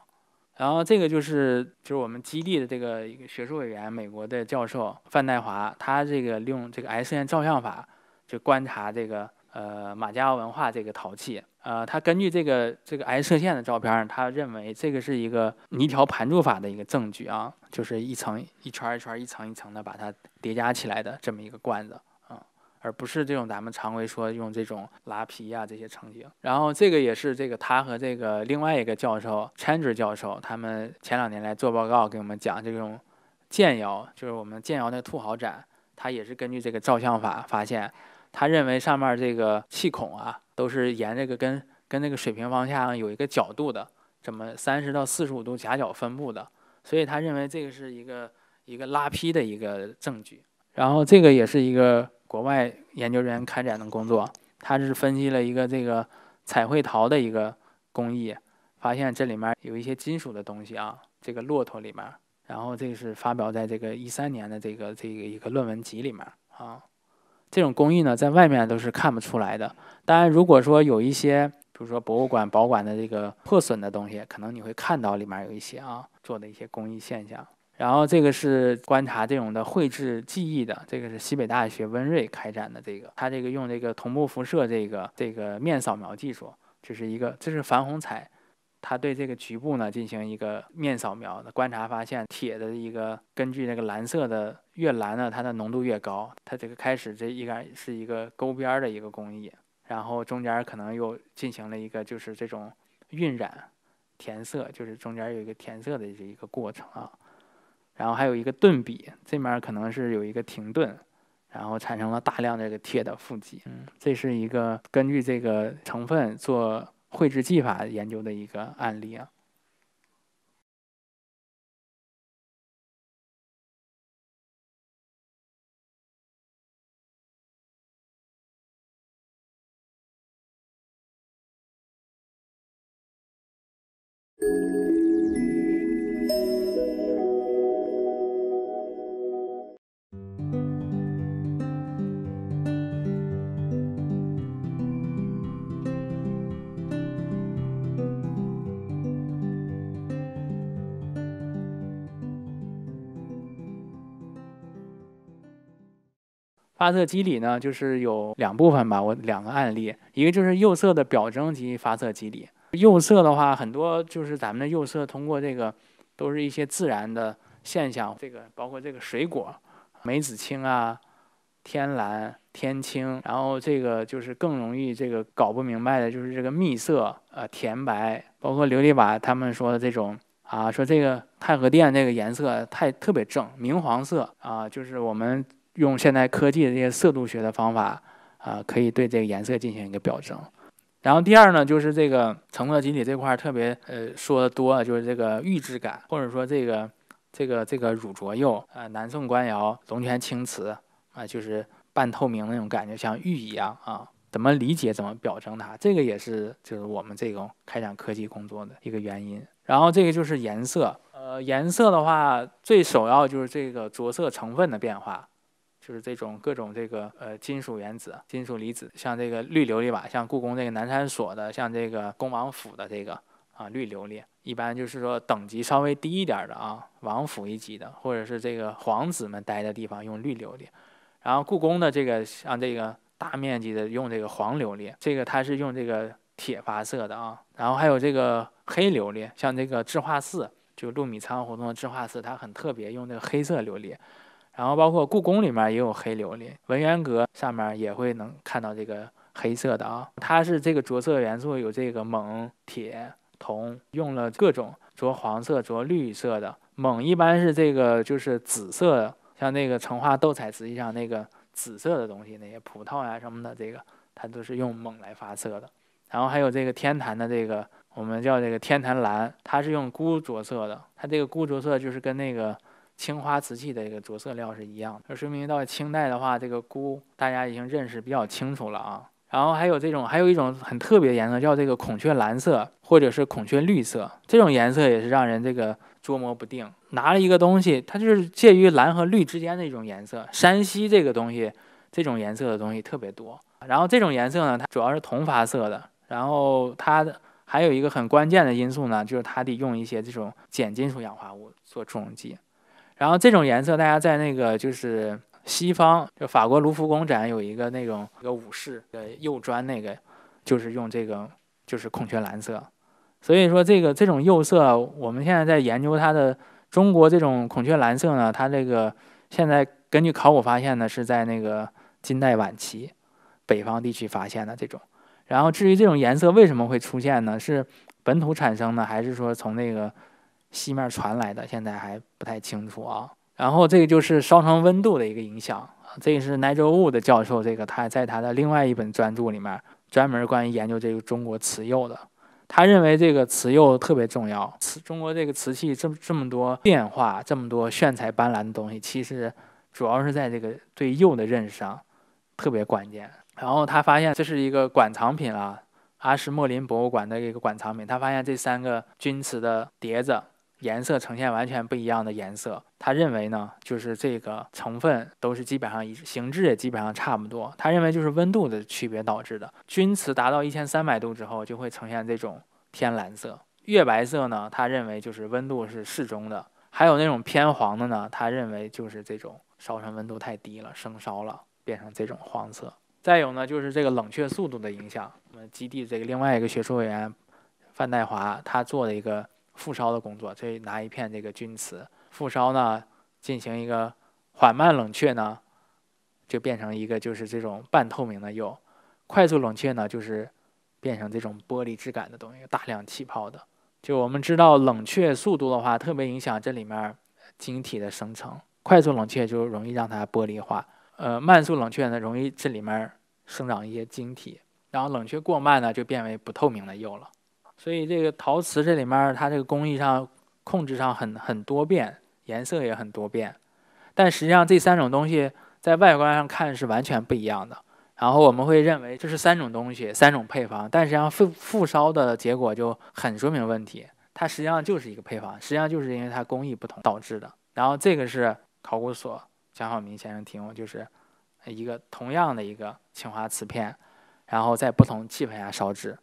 然后这个就是就是我们基地的这个一个学术委员，美国的教授范代华，他这个利用这个 X 线照相法，就观察这个呃马家窑文化这个陶器，呃，他根据这个这个 X 射线的照片，他认为这个是一个泥条盘筑法的一个证据啊，就是一层一圈一圈一层一层的把它叠加起来的这么一个罐子。而不是这种咱们常规说用这种拉皮呀这些场景，然后这个也是这个他和这个另外一个教授 Chandra 教授他们前两年来做报告给我们讲这种建窑，就是我们建窑那兔毫展，他也是根据这个照相法发现，他认为上面这个气孔啊都是沿这个跟跟那个水平方向有一个角度的，怎么三十到四十五度夹角分布的，所以他认为这个是一个一个拉皮的一个证据，然后这个也是一个。国外研究人员开展的工作，他是分析了一个这个彩绘陶的一个工艺，发现这里面有一些金属的东西啊，这个骆驼里面，然后这是发表在这个一三年的这个这个一个论文集里面啊。这种工艺呢，在外面都是看不出来的。当然，如果说有一些，比如说博物馆保管的这个破损的东西，可能你会看到里面有一些啊做的一些工艺现象。然后这个是观察这种的绘制技艺的，这个是西北大学温瑞开展的这个，他这个用这个同步辐射这个这个面扫描技术，这是一个这是樊红彩，他对这个局部呢进行一个面扫描的观察，发现铁的一个根据那个蓝色的越蓝呢它的浓度越高，它这个开始这一该是一个勾边的一个工艺，然后中间可能又进行了一个就是这种晕染，填色，就是中间有一个填色的这一个过程啊。然后还有一个顿笔，这面可能是有一个停顿，然后产生了大量的这个铁的负极，这是一个根据这个成分做绘制技法研究的一个案例啊。发色机理呢，就是有两部分吧，我两个案例，一个就是釉色的表征及发色机理。釉色的话，很多就是咱们的釉色，通过这个，都是一些自然的现象。这个包括这个水果，梅子青啊，天蓝、天青，然后这个就是更容易这个搞不明白的，就是这个蜜色，呃，甜白，包括琉璃瓦他们说的这种啊，说这个太和殿这个颜色太特别正，明黄色啊，就是我们。用现代科技的这些色度学的方法啊，可以对这个颜色进行一个表征。然后第二呢，就是这个成色机理这块特别呃说的多，就是这个玉质感，或者说这个这个这个乳浊釉啊，南宋官窑、龙泉青瓷啊，就是半透明那种感觉像玉一样啊，怎么理解怎么表征它，这个也是就是我们这种开展科技工作的一个原因。然后这个就是颜色，呃，颜色的话最首要就是这个着色成分的变化。就是这种各种这个呃金属原子、金属离子，像这个绿琉璃瓦，像故宫这个南山所的，像这个恭王府的这个啊绿琉璃，一般就是说等级稍微低一点的啊，王府一级的，或者是这个皇子们待的地方用绿琉璃。然后故宫的这个像这个大面积的用这个黄琉璃，这个它是用这个铁发色的啊。然后还有这个黑琉璃，像这个智化寺，就禄米仓胡同的智化寺，它很特别，用这个黑色琉璃。然后包括故宫里面也有黑琉璃，文渊阁上面也会能看到这个黑色的啊。它是这个着色元素有这个锰、铁、铜，用了各种着黄色、着绿色的锰，一般是这个就是紫色，像那个成化斗彩，实际上那个紫色的东西，那些葡萄呀什么的，这个它都是用锰来发色的。然后还有这个天坛的这个我们叫这个天坛蓝，它是用钴着色的，它这个钴着色就是跟那个。青花瓷器的这个着色料是一样，那说明到清代的话，这个钴大家已经认识比较清楚了啊。然后还有这种，还有一种很特别的颜色，叫这个孔雀蓝色或者是孔雀绿色，这种颜色也是让人这个捉摸不定。拿了一个东西，它就是介于蓝和绿之间的一种颜色。山西这个东西，这种颜色的东西特别多。然后这种颜色呢，它主要是铜发色的。然后它的还有一个很关键的因素呢，就是它得用一些这种碱金属氧化物做助击。剂。然后这种颜色，大家在那个就是西方，就法国卢浮宫展有一个那种一个武士的釉砖，那个就是用这个就是孔雀蓝色。所以说这个这种釉色，我们现在在研究它的中国这种孔雀蓝色呢，它这个现在根据考古发现呢，是在那个金代晚期北方地区发现的这种。然后至于这种颜色为什么会出现呢？是本土产生呢，还是说从那个？西面传来的，现在还不太清楚啊。然后这个就是烧成温度的一个影响。这个是奈 o 物的教授，这个他在他的另外一本专著里面专门关于研究这个中国瓷釉的。他认为这个瓷釉特别重要，瓷中国这个瓷器这么这么多变化，这么多炫彩斑斓的东西，其实主要是在这个对釉的认识上特别关键。然后他发现这是一个馆藏品啊，阿什莫林博物馆的一个馆藏品。他发现这三个钧瓷的碟子。颜色呈现完全不一样的颜色，他认为呢，就是这个成分都是基本上形制也基本上差不多。他认为就是温度的区别导致的，钧瓷达到一千三百度之后就会呈现这种天蓝色、月白色呢。他认为就是温度是适中的，还有那种偏黄的呢，他认为就是这种烧成温度太低了，生烧了变成这种黄色。再有呢，就是这个冷却速度的影响。我们基地这个另外一个学术委员范代华他做的一个。复烧的工作，所以拿一片这个钧瓷复烧呢，进行一个缓慢冷却呢，就变成一个就是这种半透明的釉；快速冷却呢，就是变成这种玻璃质感的东西，大量气泡的。就我们知道，冷却速度的话，特别影响这里面晶体的生成。快速冷却就容易让它玻璃化，呃，慢速冷却呢，容易这里面生长一些晶体。然后冷却过慢呢，就变为不透明的釉了。所以这个陶瓷这里面它这个工艺上控制上很很多变，颜色也很多变，但实际上这三种东西在外观上看是完全不一样的。然后我们会认为这是三种东西，三种配方。但实际上复复烧的结果就很说明问题，它实际上就是一个配方，实际上就是因为它工艺不同导致的。然后这个是考古所蒋晓明先生提供，就是一个同样的一个青花瓷片，然后在不同气氛下烧制。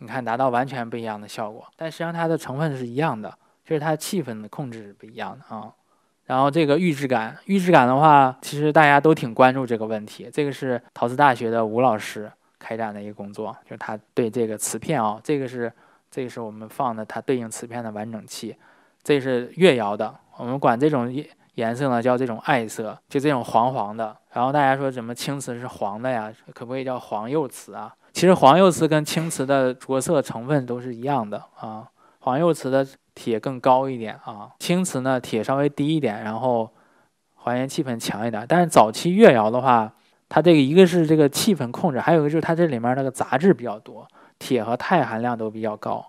你看，达到完全不一样的效果，但实际上它的成分是一样的，就是它气氛的控制是不一样的啊。然后这个玉质感，玉质感的话，其实大家都挺关注这个问题。这个是陶瓷大学的吴老师开展的一个工作，就是他对这个瓷片啊，这个是这个是我们放的它对应瓷片的完整器，这是月窑的，我们管这种颜色呢叫这种爱色，就这种黄黄的。然后大家说什么青瓷是黄的呀？可不可以叫黄釉瓷啊？其实黄釉瓷跟青瓷的着色成分都是一样的啊，黄釉瓷的铁更高一点啊，青瓷呢铁稍微低一点，然后还原气氛强一点。但是早期越窑的话，它这个一个是这个气氛控制，还有一个就是它这里面那个杂质比较多，铁和钛含量都比较高。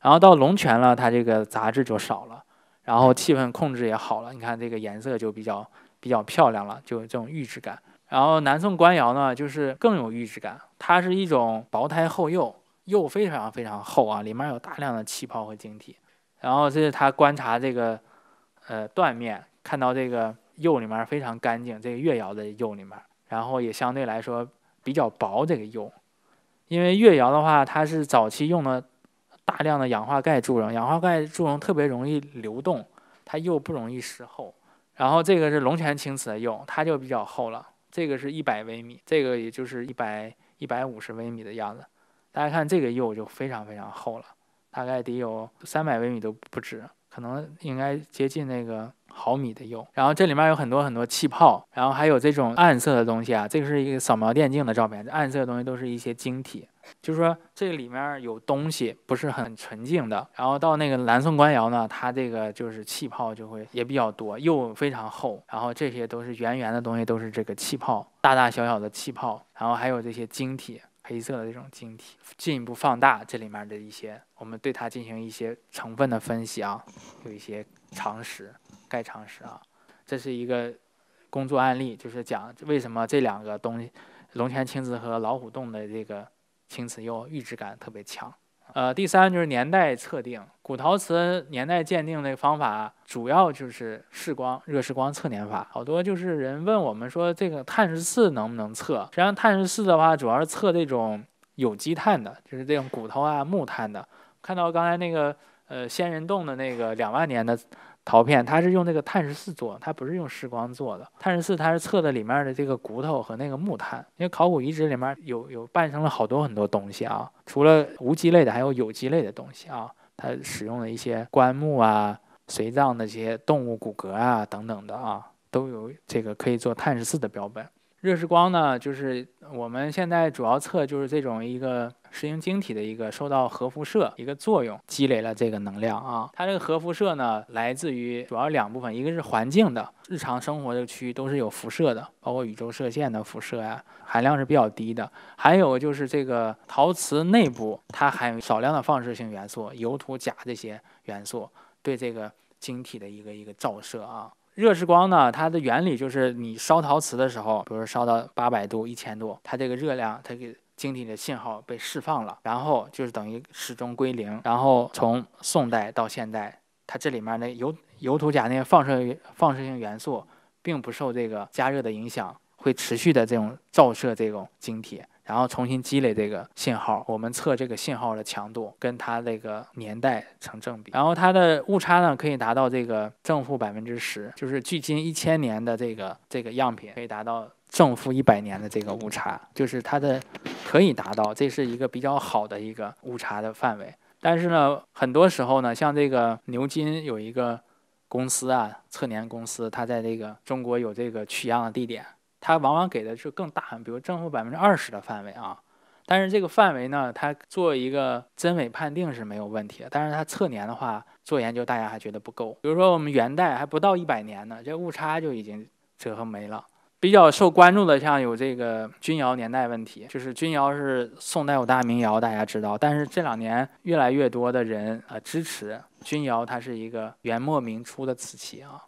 然后到龙泉了，它这个杂质就少了，然后气氛控制也好了，你看这个颜色就比较比较漂亮了，就有这种玉质感。然后南宋官窑呢，就是更有玉质感。它是一种薄胎厚釉，釉非常非常厚啊，里面有大量的气泡和晶体。然后这是他观察这个呃断面，看到这个釉里面非常干净，这个越窑的釉里面，然后也相对来说比较薄这个釉。因为越窑的话，它是早期用的大量的氧化钙铸熔，氧化钙铸熔特别容易流动，它釉不容易蚀厚。然后这个是龙泉青瓷的釉，它就比较厚了。这个是一百微米，这个也就是一百一百五十微米的样子。大家看，这个釉就非常非常厚了，大概得有三百微米都不止。可能应该接近那个毫米的釉，然后这里面有很多很多气泡，然后还有这种暗色的东西啊，这个是一个扫描电镜的照片，暗色的东西都是一些晶体，就是说这里面有东西不是很纯净的。然后到那个南宋官窑呢，它这个就是气泡就会也比较多，釉非常厚，然后这些都是圆圆的东西，都是这个气泡，大大小小的气泡，然后还有这些晶体。黑色的这种晶体，进一步放大这里面的一些，我们对它进行一些成分的分析啊，有一些常识，概常识啊，这是一个工作案例，就是讲为什么这两个东西，龙泉青瓷和老虎洞的这个青瓷釉玉质感特别强。呃，第三就是年代测定，古陶瓷年代鉴定那个方法主要就是视光、热视光测年法。好多就是人问我们说，这个碳十四能不能测？实际上碳十四的话，主要是测这种有机碳的，就是这种骨头啊、木炭的。看到刚才那个呃仙人洞的那个两万年的。陶片，它是用那个碳十四做，它不是用石光做的。碳十四它是测的里面的这个骨头和那个木炭，因为考古遗址里面有有伴生了好多很多东西啊，除了无机类的，还有有机类的东西啊。它使用了一些棺木啊、随葬的这些动物骨骼啊等等的啊，都有这个可以做碳十四的标本。热释光呢，就是我们现在主要测就是这种一个。石英晶体的一个受到核辐射一个作用，积累了这个能量啊。它这个核辐射呢，来自于主要两部分，一个是环境的，日常生活的区域都是有辐射的，包括宇宙射线的辐射呀，含量是比较低的。还有就是这个陶瓷内部，它含有少量的放射性元素，油、钍、钾这些元素，对这个晶体的一个一个照射啊。热释光呢，它的原理就是你烧陶瓷的时候，比如烧到八百度、一千度，它这个热量，它给。晶体的信号被释放了，然后就是等于始终归零。然后从宋代到现代，它这里面那油油土甲那些放射放射性元素，并不受这个加热的影响，会持续的这种照射这种晶体，然后重新积累这个信号。我们测这个信号的强度跟它这个年代成正比，然后它的误差呢可以达到这个正负百分之十，就是距今一千年的这个这个样品可以达到。正负一百年的这个误差，就是它的可以达到，这是一个比较好的一个误差的范围。但是呢，很多时候呢，像这个牛津有一个公司啊，测年公司，它在这个中国有这个取样的地点，它往往给的是更大，比如正负百分之二十的范围啊。但是这个范围呢，它做一个真伪判定是没有问题的。但是它测年的话，做研究大家还觉得不够。比如说我们元代还不到一百年呢，这误差就已经折合没了。比较受关注的，像有这个钧窑年代问题，就是钧窑是宋代五大名窑，大家知道。但是这两年越来越多的人呃支持钧窑，它是一个元末明初的瓷器啊，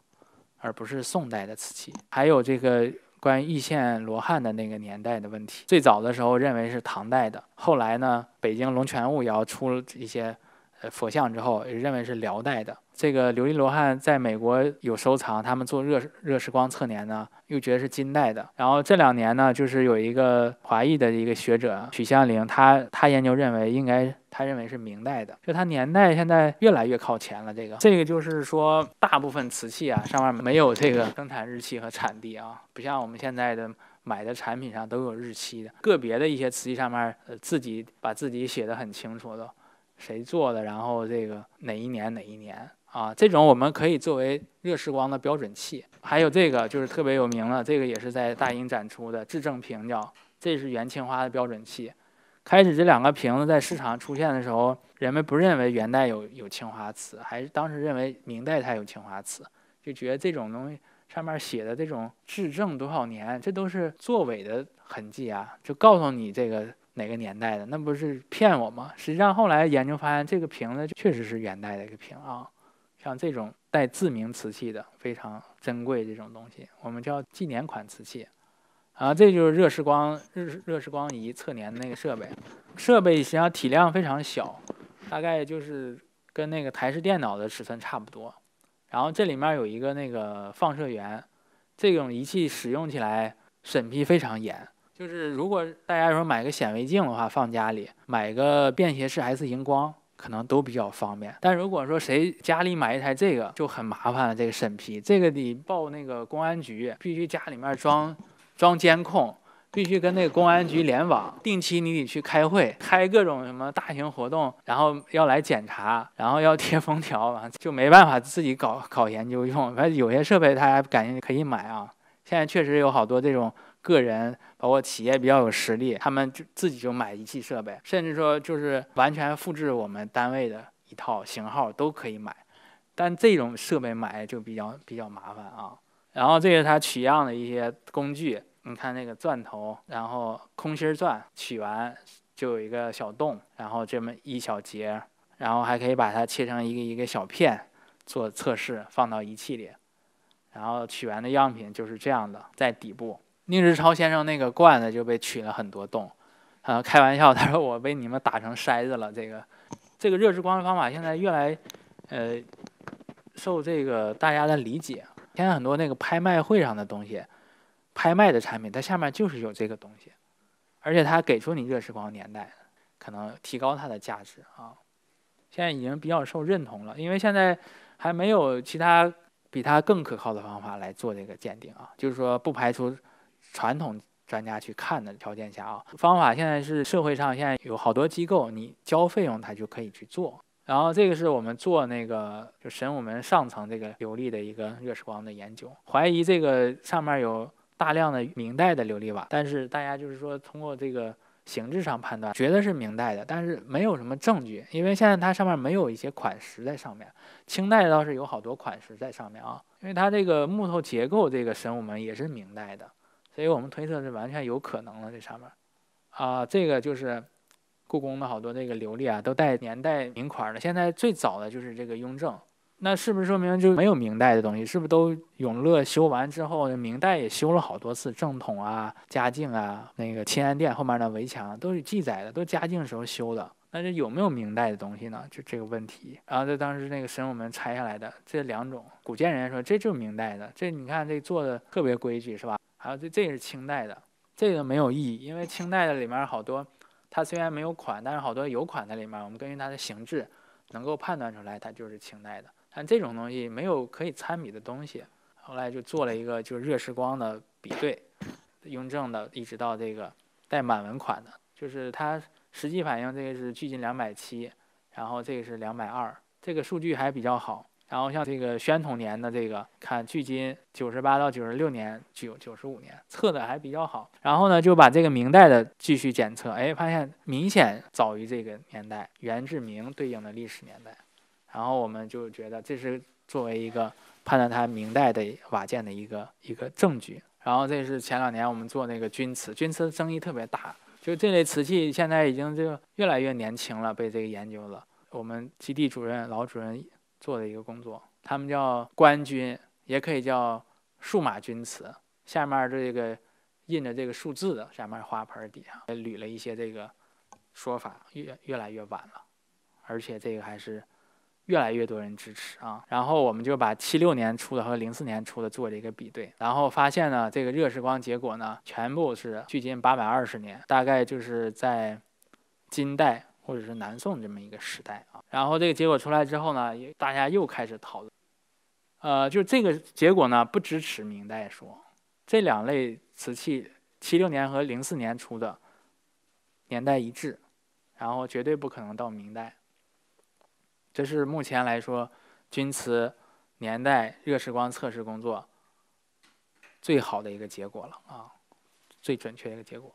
而不是宋代的瓷器。还有这个关于易县罗汉的那个年代的问题，最早的时候认为是唐代的，后来呢，北京龙泉坞窑出了一些呃佛像之后，认为是辽代的。这个琉璃罗汉在美国有收藏，他们做热热释光测年呢，又觉得是金代的。然后这两年呢，就是有一个华裔的一个学者许向玲，他他研究认为，应该他认为是明代的。就他年代现在越来越靠前了。这个这个就是说，大部分瓷器啊，上面没有这个生产日期和产地啊，不像我们现在的买的产品上都有日期的。个别的一些瓷器上面，呃，自己把自己写的很清楚的，谁做的，然后这个哪一年哪一年。啊，这种我们可以作为热释光的标准器。还有这个就是特别有名了，这个也是在大英展出的制证瓶，叫这是元青花的标准器。开始这两个瓶子在市场出现的时候，人们不认为元代有有青花瓷，还是当时认为明代才有青花瓷，就觉得这种东西上面写的这种制证多少年，这都是作伪的痕迹啊，就告诉你这个哪个年代的，那不是骗我吗？实际上后来研究发现，这个瓶子确实是元代的一个瓶啊。像这种带字名瓷器的非常珍贵，这种东西我们叫纪念款瓷器。啊，这就是热释光热热释光仪测年那个设备，设备实际上体量非常小，大概就是跟那个台式电脑的尺寸差不多。然后这里面有一个那个放射源，这种仪器使用起来审批非常严。就是如果大家说买个显微镜的话，放家里买个便携式 S 荧光。可能都比较方便，但如果说谁家里买一台这个就很麻烦了。这个审批，这个得报那个公安局，必须家里面装 装监控，必须跟那个公安局联网，定期你得去开会，开各种什么大型活动，然后要来检查，然后要贴封条，完就没办法自己搞搞研究用。反正有些设备大家感趣可以买啊，现在确实有好多这种。个人包括企业比较有实力，他们就自己就买仪器设备，甚至说就是完全复制我们单位的一套型号都可以买，但这种设备买就比较比较麻烦啊。然后这个它取样的一些工具，你看那个钻头，然后空心钻取完就有一个小洞，然后这么一小节，然后还可以把它切成一个一个小片做测试，放到仪器里。然后取完的样品就是这样的，在底部。宁日超先生那个罐子就被取了很多洞，啊，开玩笑，他说我被你们打成筛子了。这个，这个热释光的方法现在越来，呃，受这个大家的理解。现在很多那个拍卖会上的东西，拍卖的产品，它下面就是有这个东西，而且它给出你热释光年代，可能提高它的价值啊。现在已经比较受认同了，因为现在还没有其他比它更可靠的方法来做这个鉴定啊。就是说，不排除。传统专家去看的条件下啊，方法现在是社会上现在有好多机构，你交费用他就可以去做。然后这个是我们做那个就神武门上层这个琉璃的一个热释光的研究，怀疑这个上面有大量的明代的琉璃瓦，但是大家就是说通过这个形制上判断，觉得是明代的，但是没有什么证据，因为现在它上面没有一些款式在上面。清代倒是有好多款式在上面啊，因为它这个木头结构这个神武门也是明代的。所以我们推测是完全有可能的，这上面，啊，这个就是故宫的好多那个琉璃啊，都带年代名款的。现在最早的就是这个雍正，那是不是说明就没有明代的东西？是不是都永乐修完之后，明代也修了好多次？正统啊、嘉靖啊，那个清安殿后面的围墙都是记载的，都嘉靖时候修的。那这有没有明代的东西呢？就这个问题。然后在当时那个神武门拆下来的这两种，古建人说这就是明代的。这你看这做的特别规矩，是吧？然后这这是清代的，这个没有意义，因为清代的里面好多，它虽然没有款，但是好多有款在里面，我们根据它的形制能够判断出来它就是清代的。但这种东西没有可以参比的东西，后来就做了一个就是热释光的比对，雍正的一直到这个带满文款的，就是它实际反映这个是距今两百七，然后这个是两百二，这个数据还比较好。然后像这个宣统年的这个，看距今九十八到九十六年，九九十五年测的还比较好。然后呢，就把这个明代的继续检测，哎，发现明显早于这个年代，元至明对应的历史年代。然后我们就觉得这是作为一个判断它明代的瓦件的一个一个证据。然后这是前两年我们做那个钧瓷，钧瓷争议特别大，就这类瓷器现在已经就越来越年轻了，被这个研究了。我们基地主任老主任。做的一个工作，他们叫官军，也可以叫数码钧瓷。下面这个印着这个数字的下面花盆底下，捋了一些这个说法，越越来越晚了，而且这个还是越来越多人支持啊。然后我们就把七六年出的和零四年出的做了一个比对，然后发现呢，这个热释光结果呢，全部是距今八百二十年，大概就是在金代。或者是南宋这么一个时代啊，然后这个结果出来之后呢，大家又开始讨论，呃，就这个结果呢不支持明代说这两类瓷器，七六年和零四年出的年代一致，然后绝对不可能到明代，这是目前来说钧瓷年代热释光测试工作最好的一个结果了啊，最准确一个结果。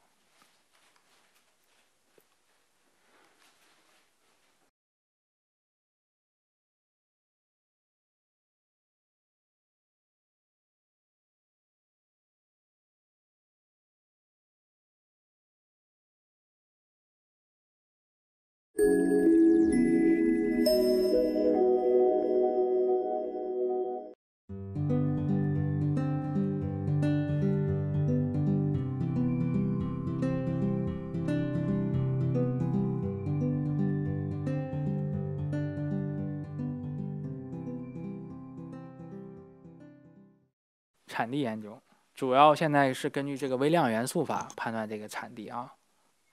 产地研究，主要现在是根据这个微量元素法判断这个产地啊。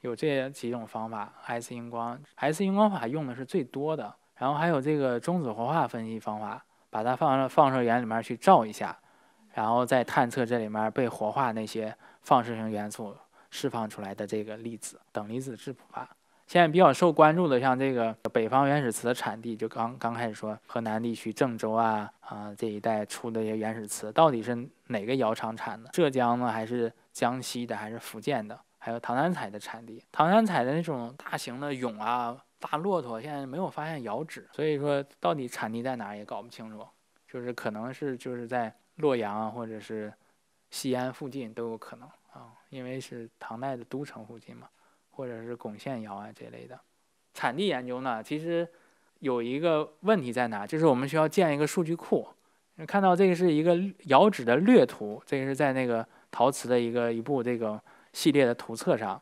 有这几种方法 s 荧光、s 荧光法用的是最多的。然后还有这个中子活化分析方法，把它放到放射源里面去照一下，然后再探测这里面被活化那些放射性元素释放出来的这个粒子。等离子质谱法现在比较受关注的，像这个北方原始瓷的产地，就刚刚开始说河南地区郑州啊啊这一带出的一些原始瓷，到底是哪个窑厂产的？浙江的还是江西的还是福建的？还有唐三彩的产地，唐三彩的那种大型的俑啊、大骆驼，现在没有发现窑址，所以说到底产地在哪儿也搞不清楚。就是可能是就是在洛阳或者是西安附近都有可能啊，因为是唐代的都城附近嘛，或者是巩县窑啊这类的。产地研究呢，其实有一个问题在哪，就是我们需要建一个数据库。看到这个是一个窑址的略图，这个是在那个陶瓷的一个一部这个。系列的图册上，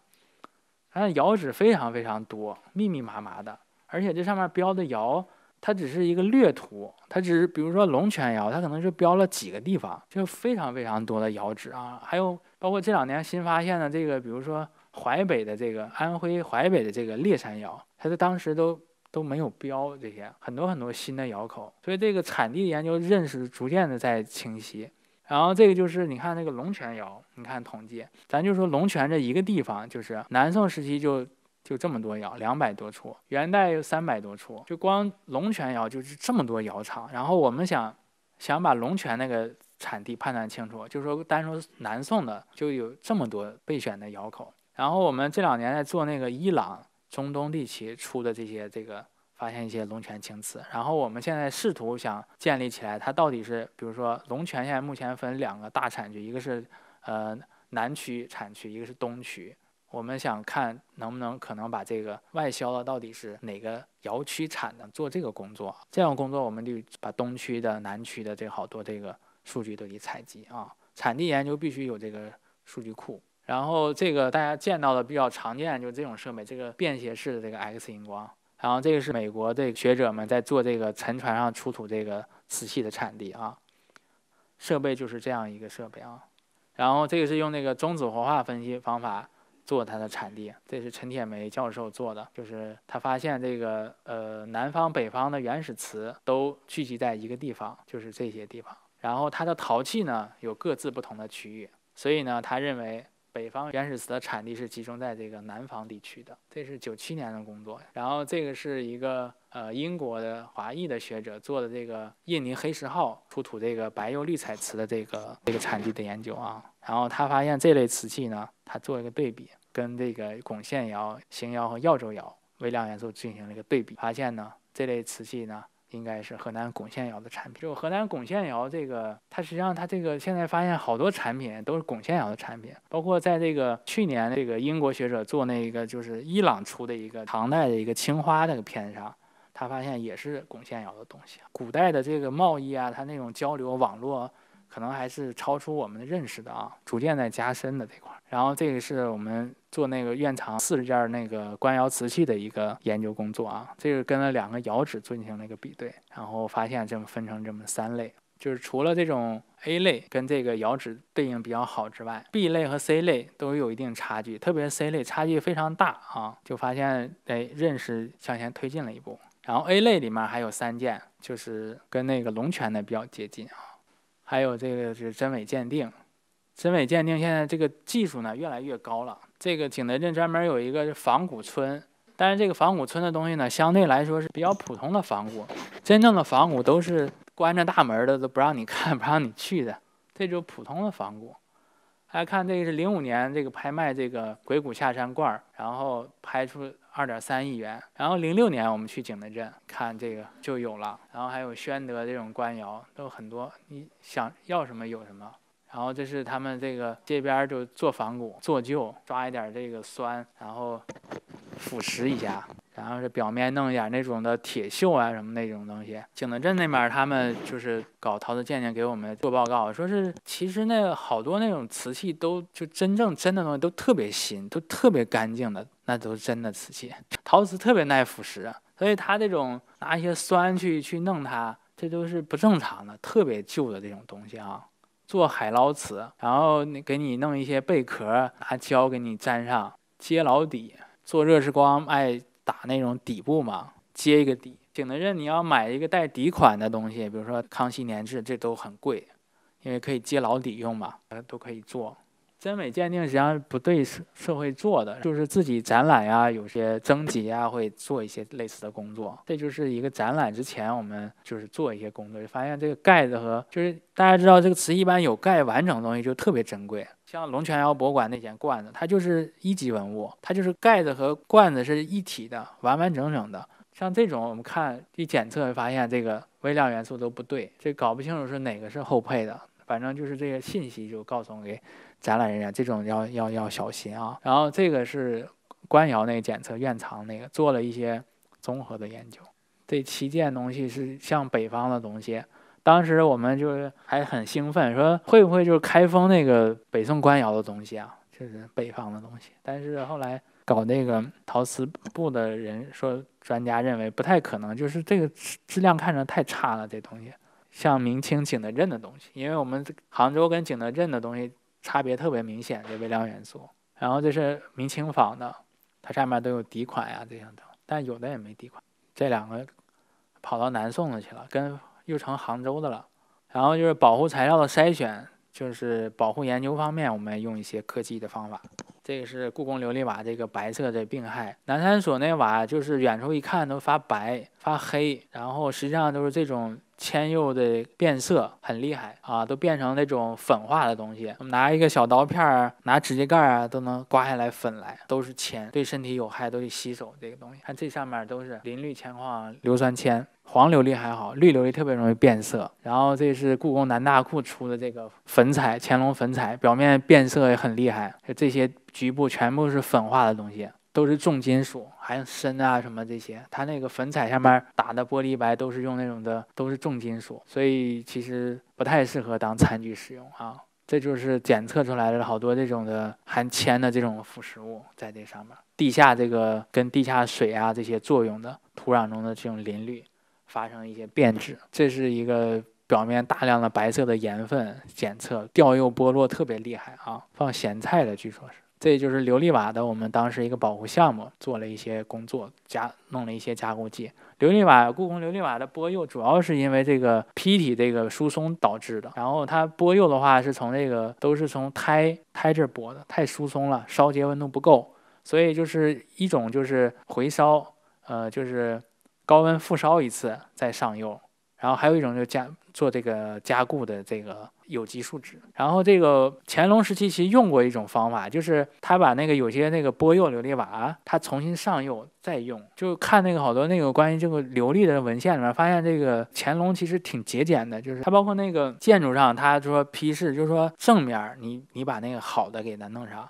它的窑址非常非常多，密密麻麻的，而且这上面标的窑，它只是一个略图，它只是比如说龙泉窑，它可能是标了几个地方，就非常非常多的窑址啊，还有包括这两年新发现的这个，比如说淮北的这个安徽淮北的这个烈山窑，它的当时都都没有标这些，很多很多新的窑口，所以这个产地的研究认识逐渐的在清晰。然后这个就是你看那个龙泉窑，你看统计，咱就说龙泉这一个地方，就是南宋时期就就这么多窑，两百多处，元代有三百多处，就光龙泉窑就是这么多窑场。然后我们想，想把龙泉那个产地判断清楚，就说单说南宋的就有这么多备选的窑口。然后我们这两年在做那个伊朗中东地区出的这些这个。发现一些龙泉青瓷，然后我们现在试图想建立起来，它到底是，比如说龙泉现在目前分两个大产区，一个是，呃，南区产区，一个是东区。我们想看能不能可能把这个外销的到底是哪个窑区产的，做这个工作。这样工作，我们就把东区的、南区的这好多这个数据都给采集啊。产地研究必须有这个数据库。然后这个大家见到的比较常见，就是这种设备，这个便携式的这个 X 荧光。然后这个是美国的学者们在做这个沉船上出土这个瓷器的产地啊，设备就是这样一个设备啊。然后这个是用那个中子活化分析方法做它的产地，这是陈铁梅教授做的，就是他发现这个呃南方、北方的原始瓷都聚集在一个地方，就是这些地方。然后它的陶器呢有各自不同的区域，所以呢他认为。北方原始瓷的产地是集中在这个南方地区的，这是九七年的工作。然后这个是一个呃英国的华裔的学者做的这个印尼黑石号出土这个白釉绿彩瓷的这个这个产地的研究啊。然后他发现这类瓷器呢，他做一个对比，跟这个巩县窑、邢窑和耀州窑微量元素进行了一个对比，发现呢这类瓷器呢。应该是河南巩县窑的产品。就河南巩县窑这个，它实际上它这个现在发现好多产品都是巩县窑的产品，包括在这个去年这个英国学者做那个就是伊朗出的一个唐代的一个青花那个片上，他发现也是巩县窑的东西。古代的这个贸易啊，它那种交流网络，可能还是超出我们的认识的啊，逐渐在加深的这块。然后这个是我们。做那个院藏四十件那个官窑瓷器的一个研究工作啊，这个跟了两个窑址进行了一个比对，然后发现这么分成这么三类，就是除了这种 A 类跟这个窑址对应比较好之外，B 类和 C 类都有一定差距，特别是 C 类差距非常大啊，就发现哎认识向前推进了一步，然后 A 类里面还有三件就是跟那个龙泉的比较接近啊，还有这个是真伪鉴定。真伪鉴定现在这个技术呢越来越高了。这个景德镇专门有一个仿古村，但是这个仿古村的东西呢，相对来说是比较普通的仿古。真正的仿古都是关着大门的，都不让你看，不让你去的。这就普通的仿古。家看这个是零五年这个拍卖这个鬼谷下山罐，然后拍出二点三亿元。然后零六年我们去景德镇看这个就有了，然后还有宣德这种官窑，都有很多，你想要什么有什么。然后这是他们这个这边就做仿古、做旧，抓一点这个酸，然后腐蚀一下，然后是表面弄一点那种的铁锈啊什么那种东西。景德镇那边他们就是搞陶瓷鉴定，给我们做报告，说是其实那好多那种瓷器都就真正真的东西都特别新，都特别干净的，那都是真的瓷器。陶瓷特别耐腐蚀，所以它这种拿一些酸去去弄它，这都是不正常的，特别旧的这种东西啊。做海捞瓷，然后你给你弄一些贝壳，拿胶给你粘上，接老底。做热释光爱打那种底部嘛，接一个底。景德镇你要买一个带底款的东西，比如说康熙年制，这都很贵，因为可以接老底用嘛，呃都可以做。真伪鉴定实际上是不对社社会做的，就是自己展览呀，有些征集呀，会做一些类似的工作。这就是一个展览之前，我们就是做一些工作，就发现这个盖子和就是大家知道这个词，一般有盖完整的东西就特别珍贵。像龙泉窑博物馆那件罐子，它就是一级文物，它就是盖子和罐子是一体的，完完整整的。像这种，我们看一检测，发现这个微量元素都不对，这搞不清楚是哪个是后配的，反正就是这些信息就告诉我们。展览人员这种要要要小心啊！然后这个是官窑那个检测院藏那个做了一些综合的研究，这七件东西是像北方的东西。当时我们就是还很兴奋，说会不会就是开封那个北宋官窑的东西啊？就是北方的东西。但是后来搞那个陶瓷部的人说，专家认为不太可能，就是这个质量看着太差了，这东西像明清景德镇的东西，因为我们杭州跟景德镇的东西。差别特别明显的微量元素，然后这是明清仿的，它上面都有底款呀这样的，但有的也没底款。这两个跑到南宋的去了，跟又成杭州的了。然后就是保护材料的筛选，就是保护研究方面，我们用一些科技的方法。这个是故宫琉璃瓦，这个白色的病害。南山所那瓦就是远处一看都发白、发黑，然后实际上都是这种铅釉的变色，很厉害啊，都变成那种粉化的东西。我们拿一个小刀片儿，拿指甲盖啊，都能刮下来粉来，都是铅，对身体有害，都得洗手。这个东西，看这上面都是磷氯铅矿、硫酸铅。黄琉璃还好，绿琉璃特别容易变色。然后这是故宫南大库出的这个粉彩，乾隆粉彩，表面变色也很厉害。这些局部全部是粉化的东西，都是重金属，含砷啊什么这些。它那个粉彩上面打的玻璃白都是用那种的，都是重金属，所以其实不太适合当餐具使用啊。这就是检测出来了好多这种的含铅的这种腐蚀物在这上面，地下这个跟地下水啊这些作用的土壤中的这种磷氯。发生一些变质，这是一个表面大量的白色的盐分检测，掉釉剥落特别厉害啊！放咸菜的，据说是。这就是琉璃瓦的，我们当时一个保护项目做了一些工作，加弄了一些加固剂。琉璃瓦，故宫琉璃瓦的剥釉，主要是因为这个坯体这个疏松导致的。然后它剥釉的话，是从这个都是从胎胎这剥的，太疏松了，烧结温度不够，所以就是一种就是回烧，呃，就是。高温复烧一次再上釉，然后还有一种就加做这个加固的这个有机树脂。然后这个乾隆时期其实用过一种方法，就是他把那个有些那个波釉琉璃瓦，他重新上釉再用。就看那个好多那个关于这个琉璃的文献里面，发现这个乾隆其实挺节俭的，就是他包括那个建筑上，他说批示就是说正面你你把那个好的给它弄上，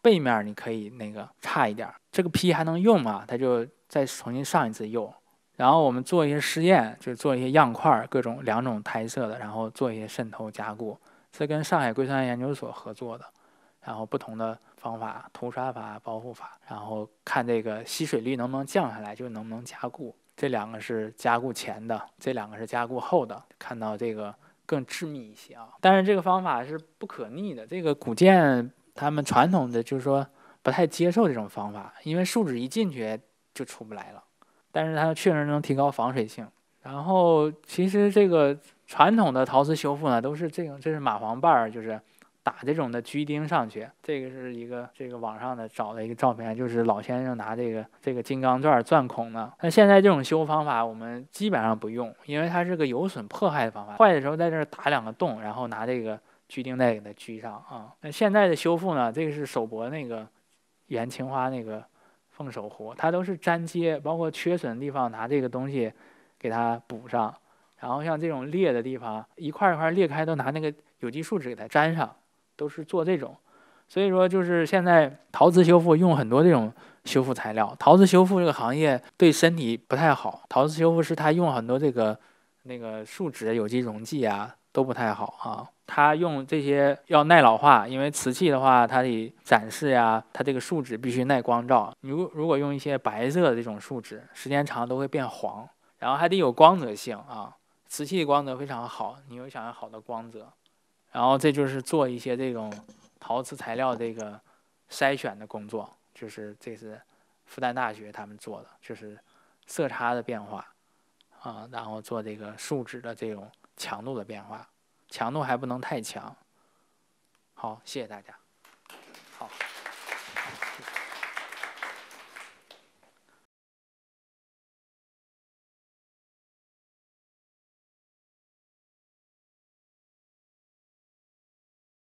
背面你可以那个差一点，这个坯还能用吗？他就再重新上一次釉。然后我们做一些试验，就是做一些样块，各种两种胎色的，然后做一些渗透加固。是跟上海硅酸盐研究所合作的，然后不同的方法，涂刷法、包覆法，然后看这个吸水率能不能降下来，就能不能加固。这两个是加固前的，这两个是加固后的，看到这个更致密一些啊。但是这个方法是不可逆的，这个古建他们传统的就是说不太接受这种方法，因为树脂一进去就出不来了。但是它确实能提高防水性。然后其实这个传统的陶瓷修复呢，都是这种，这是马黄瓣儿，就是打这种的锔钉上去。这个是一个这个网上的找的一个照片，就是老先生拿这个这个金刚钻钻孔呢。那现在这种修方法我们基本上不用，因为它是个有损破坏的方法。坏的时候在这儿打两个洞，然后拿这个锔钉再给它锔上啊。那现在的修复呢，这个是手博那个元青花那个。缝手壶，它都是粘接，包括缺损的地方，拿这个东西给它补上。然后像这种裂的地方，一块一块裂开，都拿那个有机树脂给它粘上，都是做这种。所以说，就是现在陶瓷修复用很多这种修复材料，陶瓷修复这个行业对身体不太好。陶瓷修复师他用很多这个那个树脂、有机溶剂啊，都不太好啊。它用这些要耐老化，因为瓷器的话，它得展示呀，它这个树脂必须耐光照。如如果用一些白色的这种树脂，时间长都会变黄，然后还得有光泽性啊。瓷器的光泽非常好，你又想要好的光泽，然后这就是做一些这种陶瓷材料这个筛选的工作，就是这是复旦大学他们做的，就是色差的变化啊，然后做这个树脂的这种强度的变化。强度还不能太强。好，谢谢大家。好。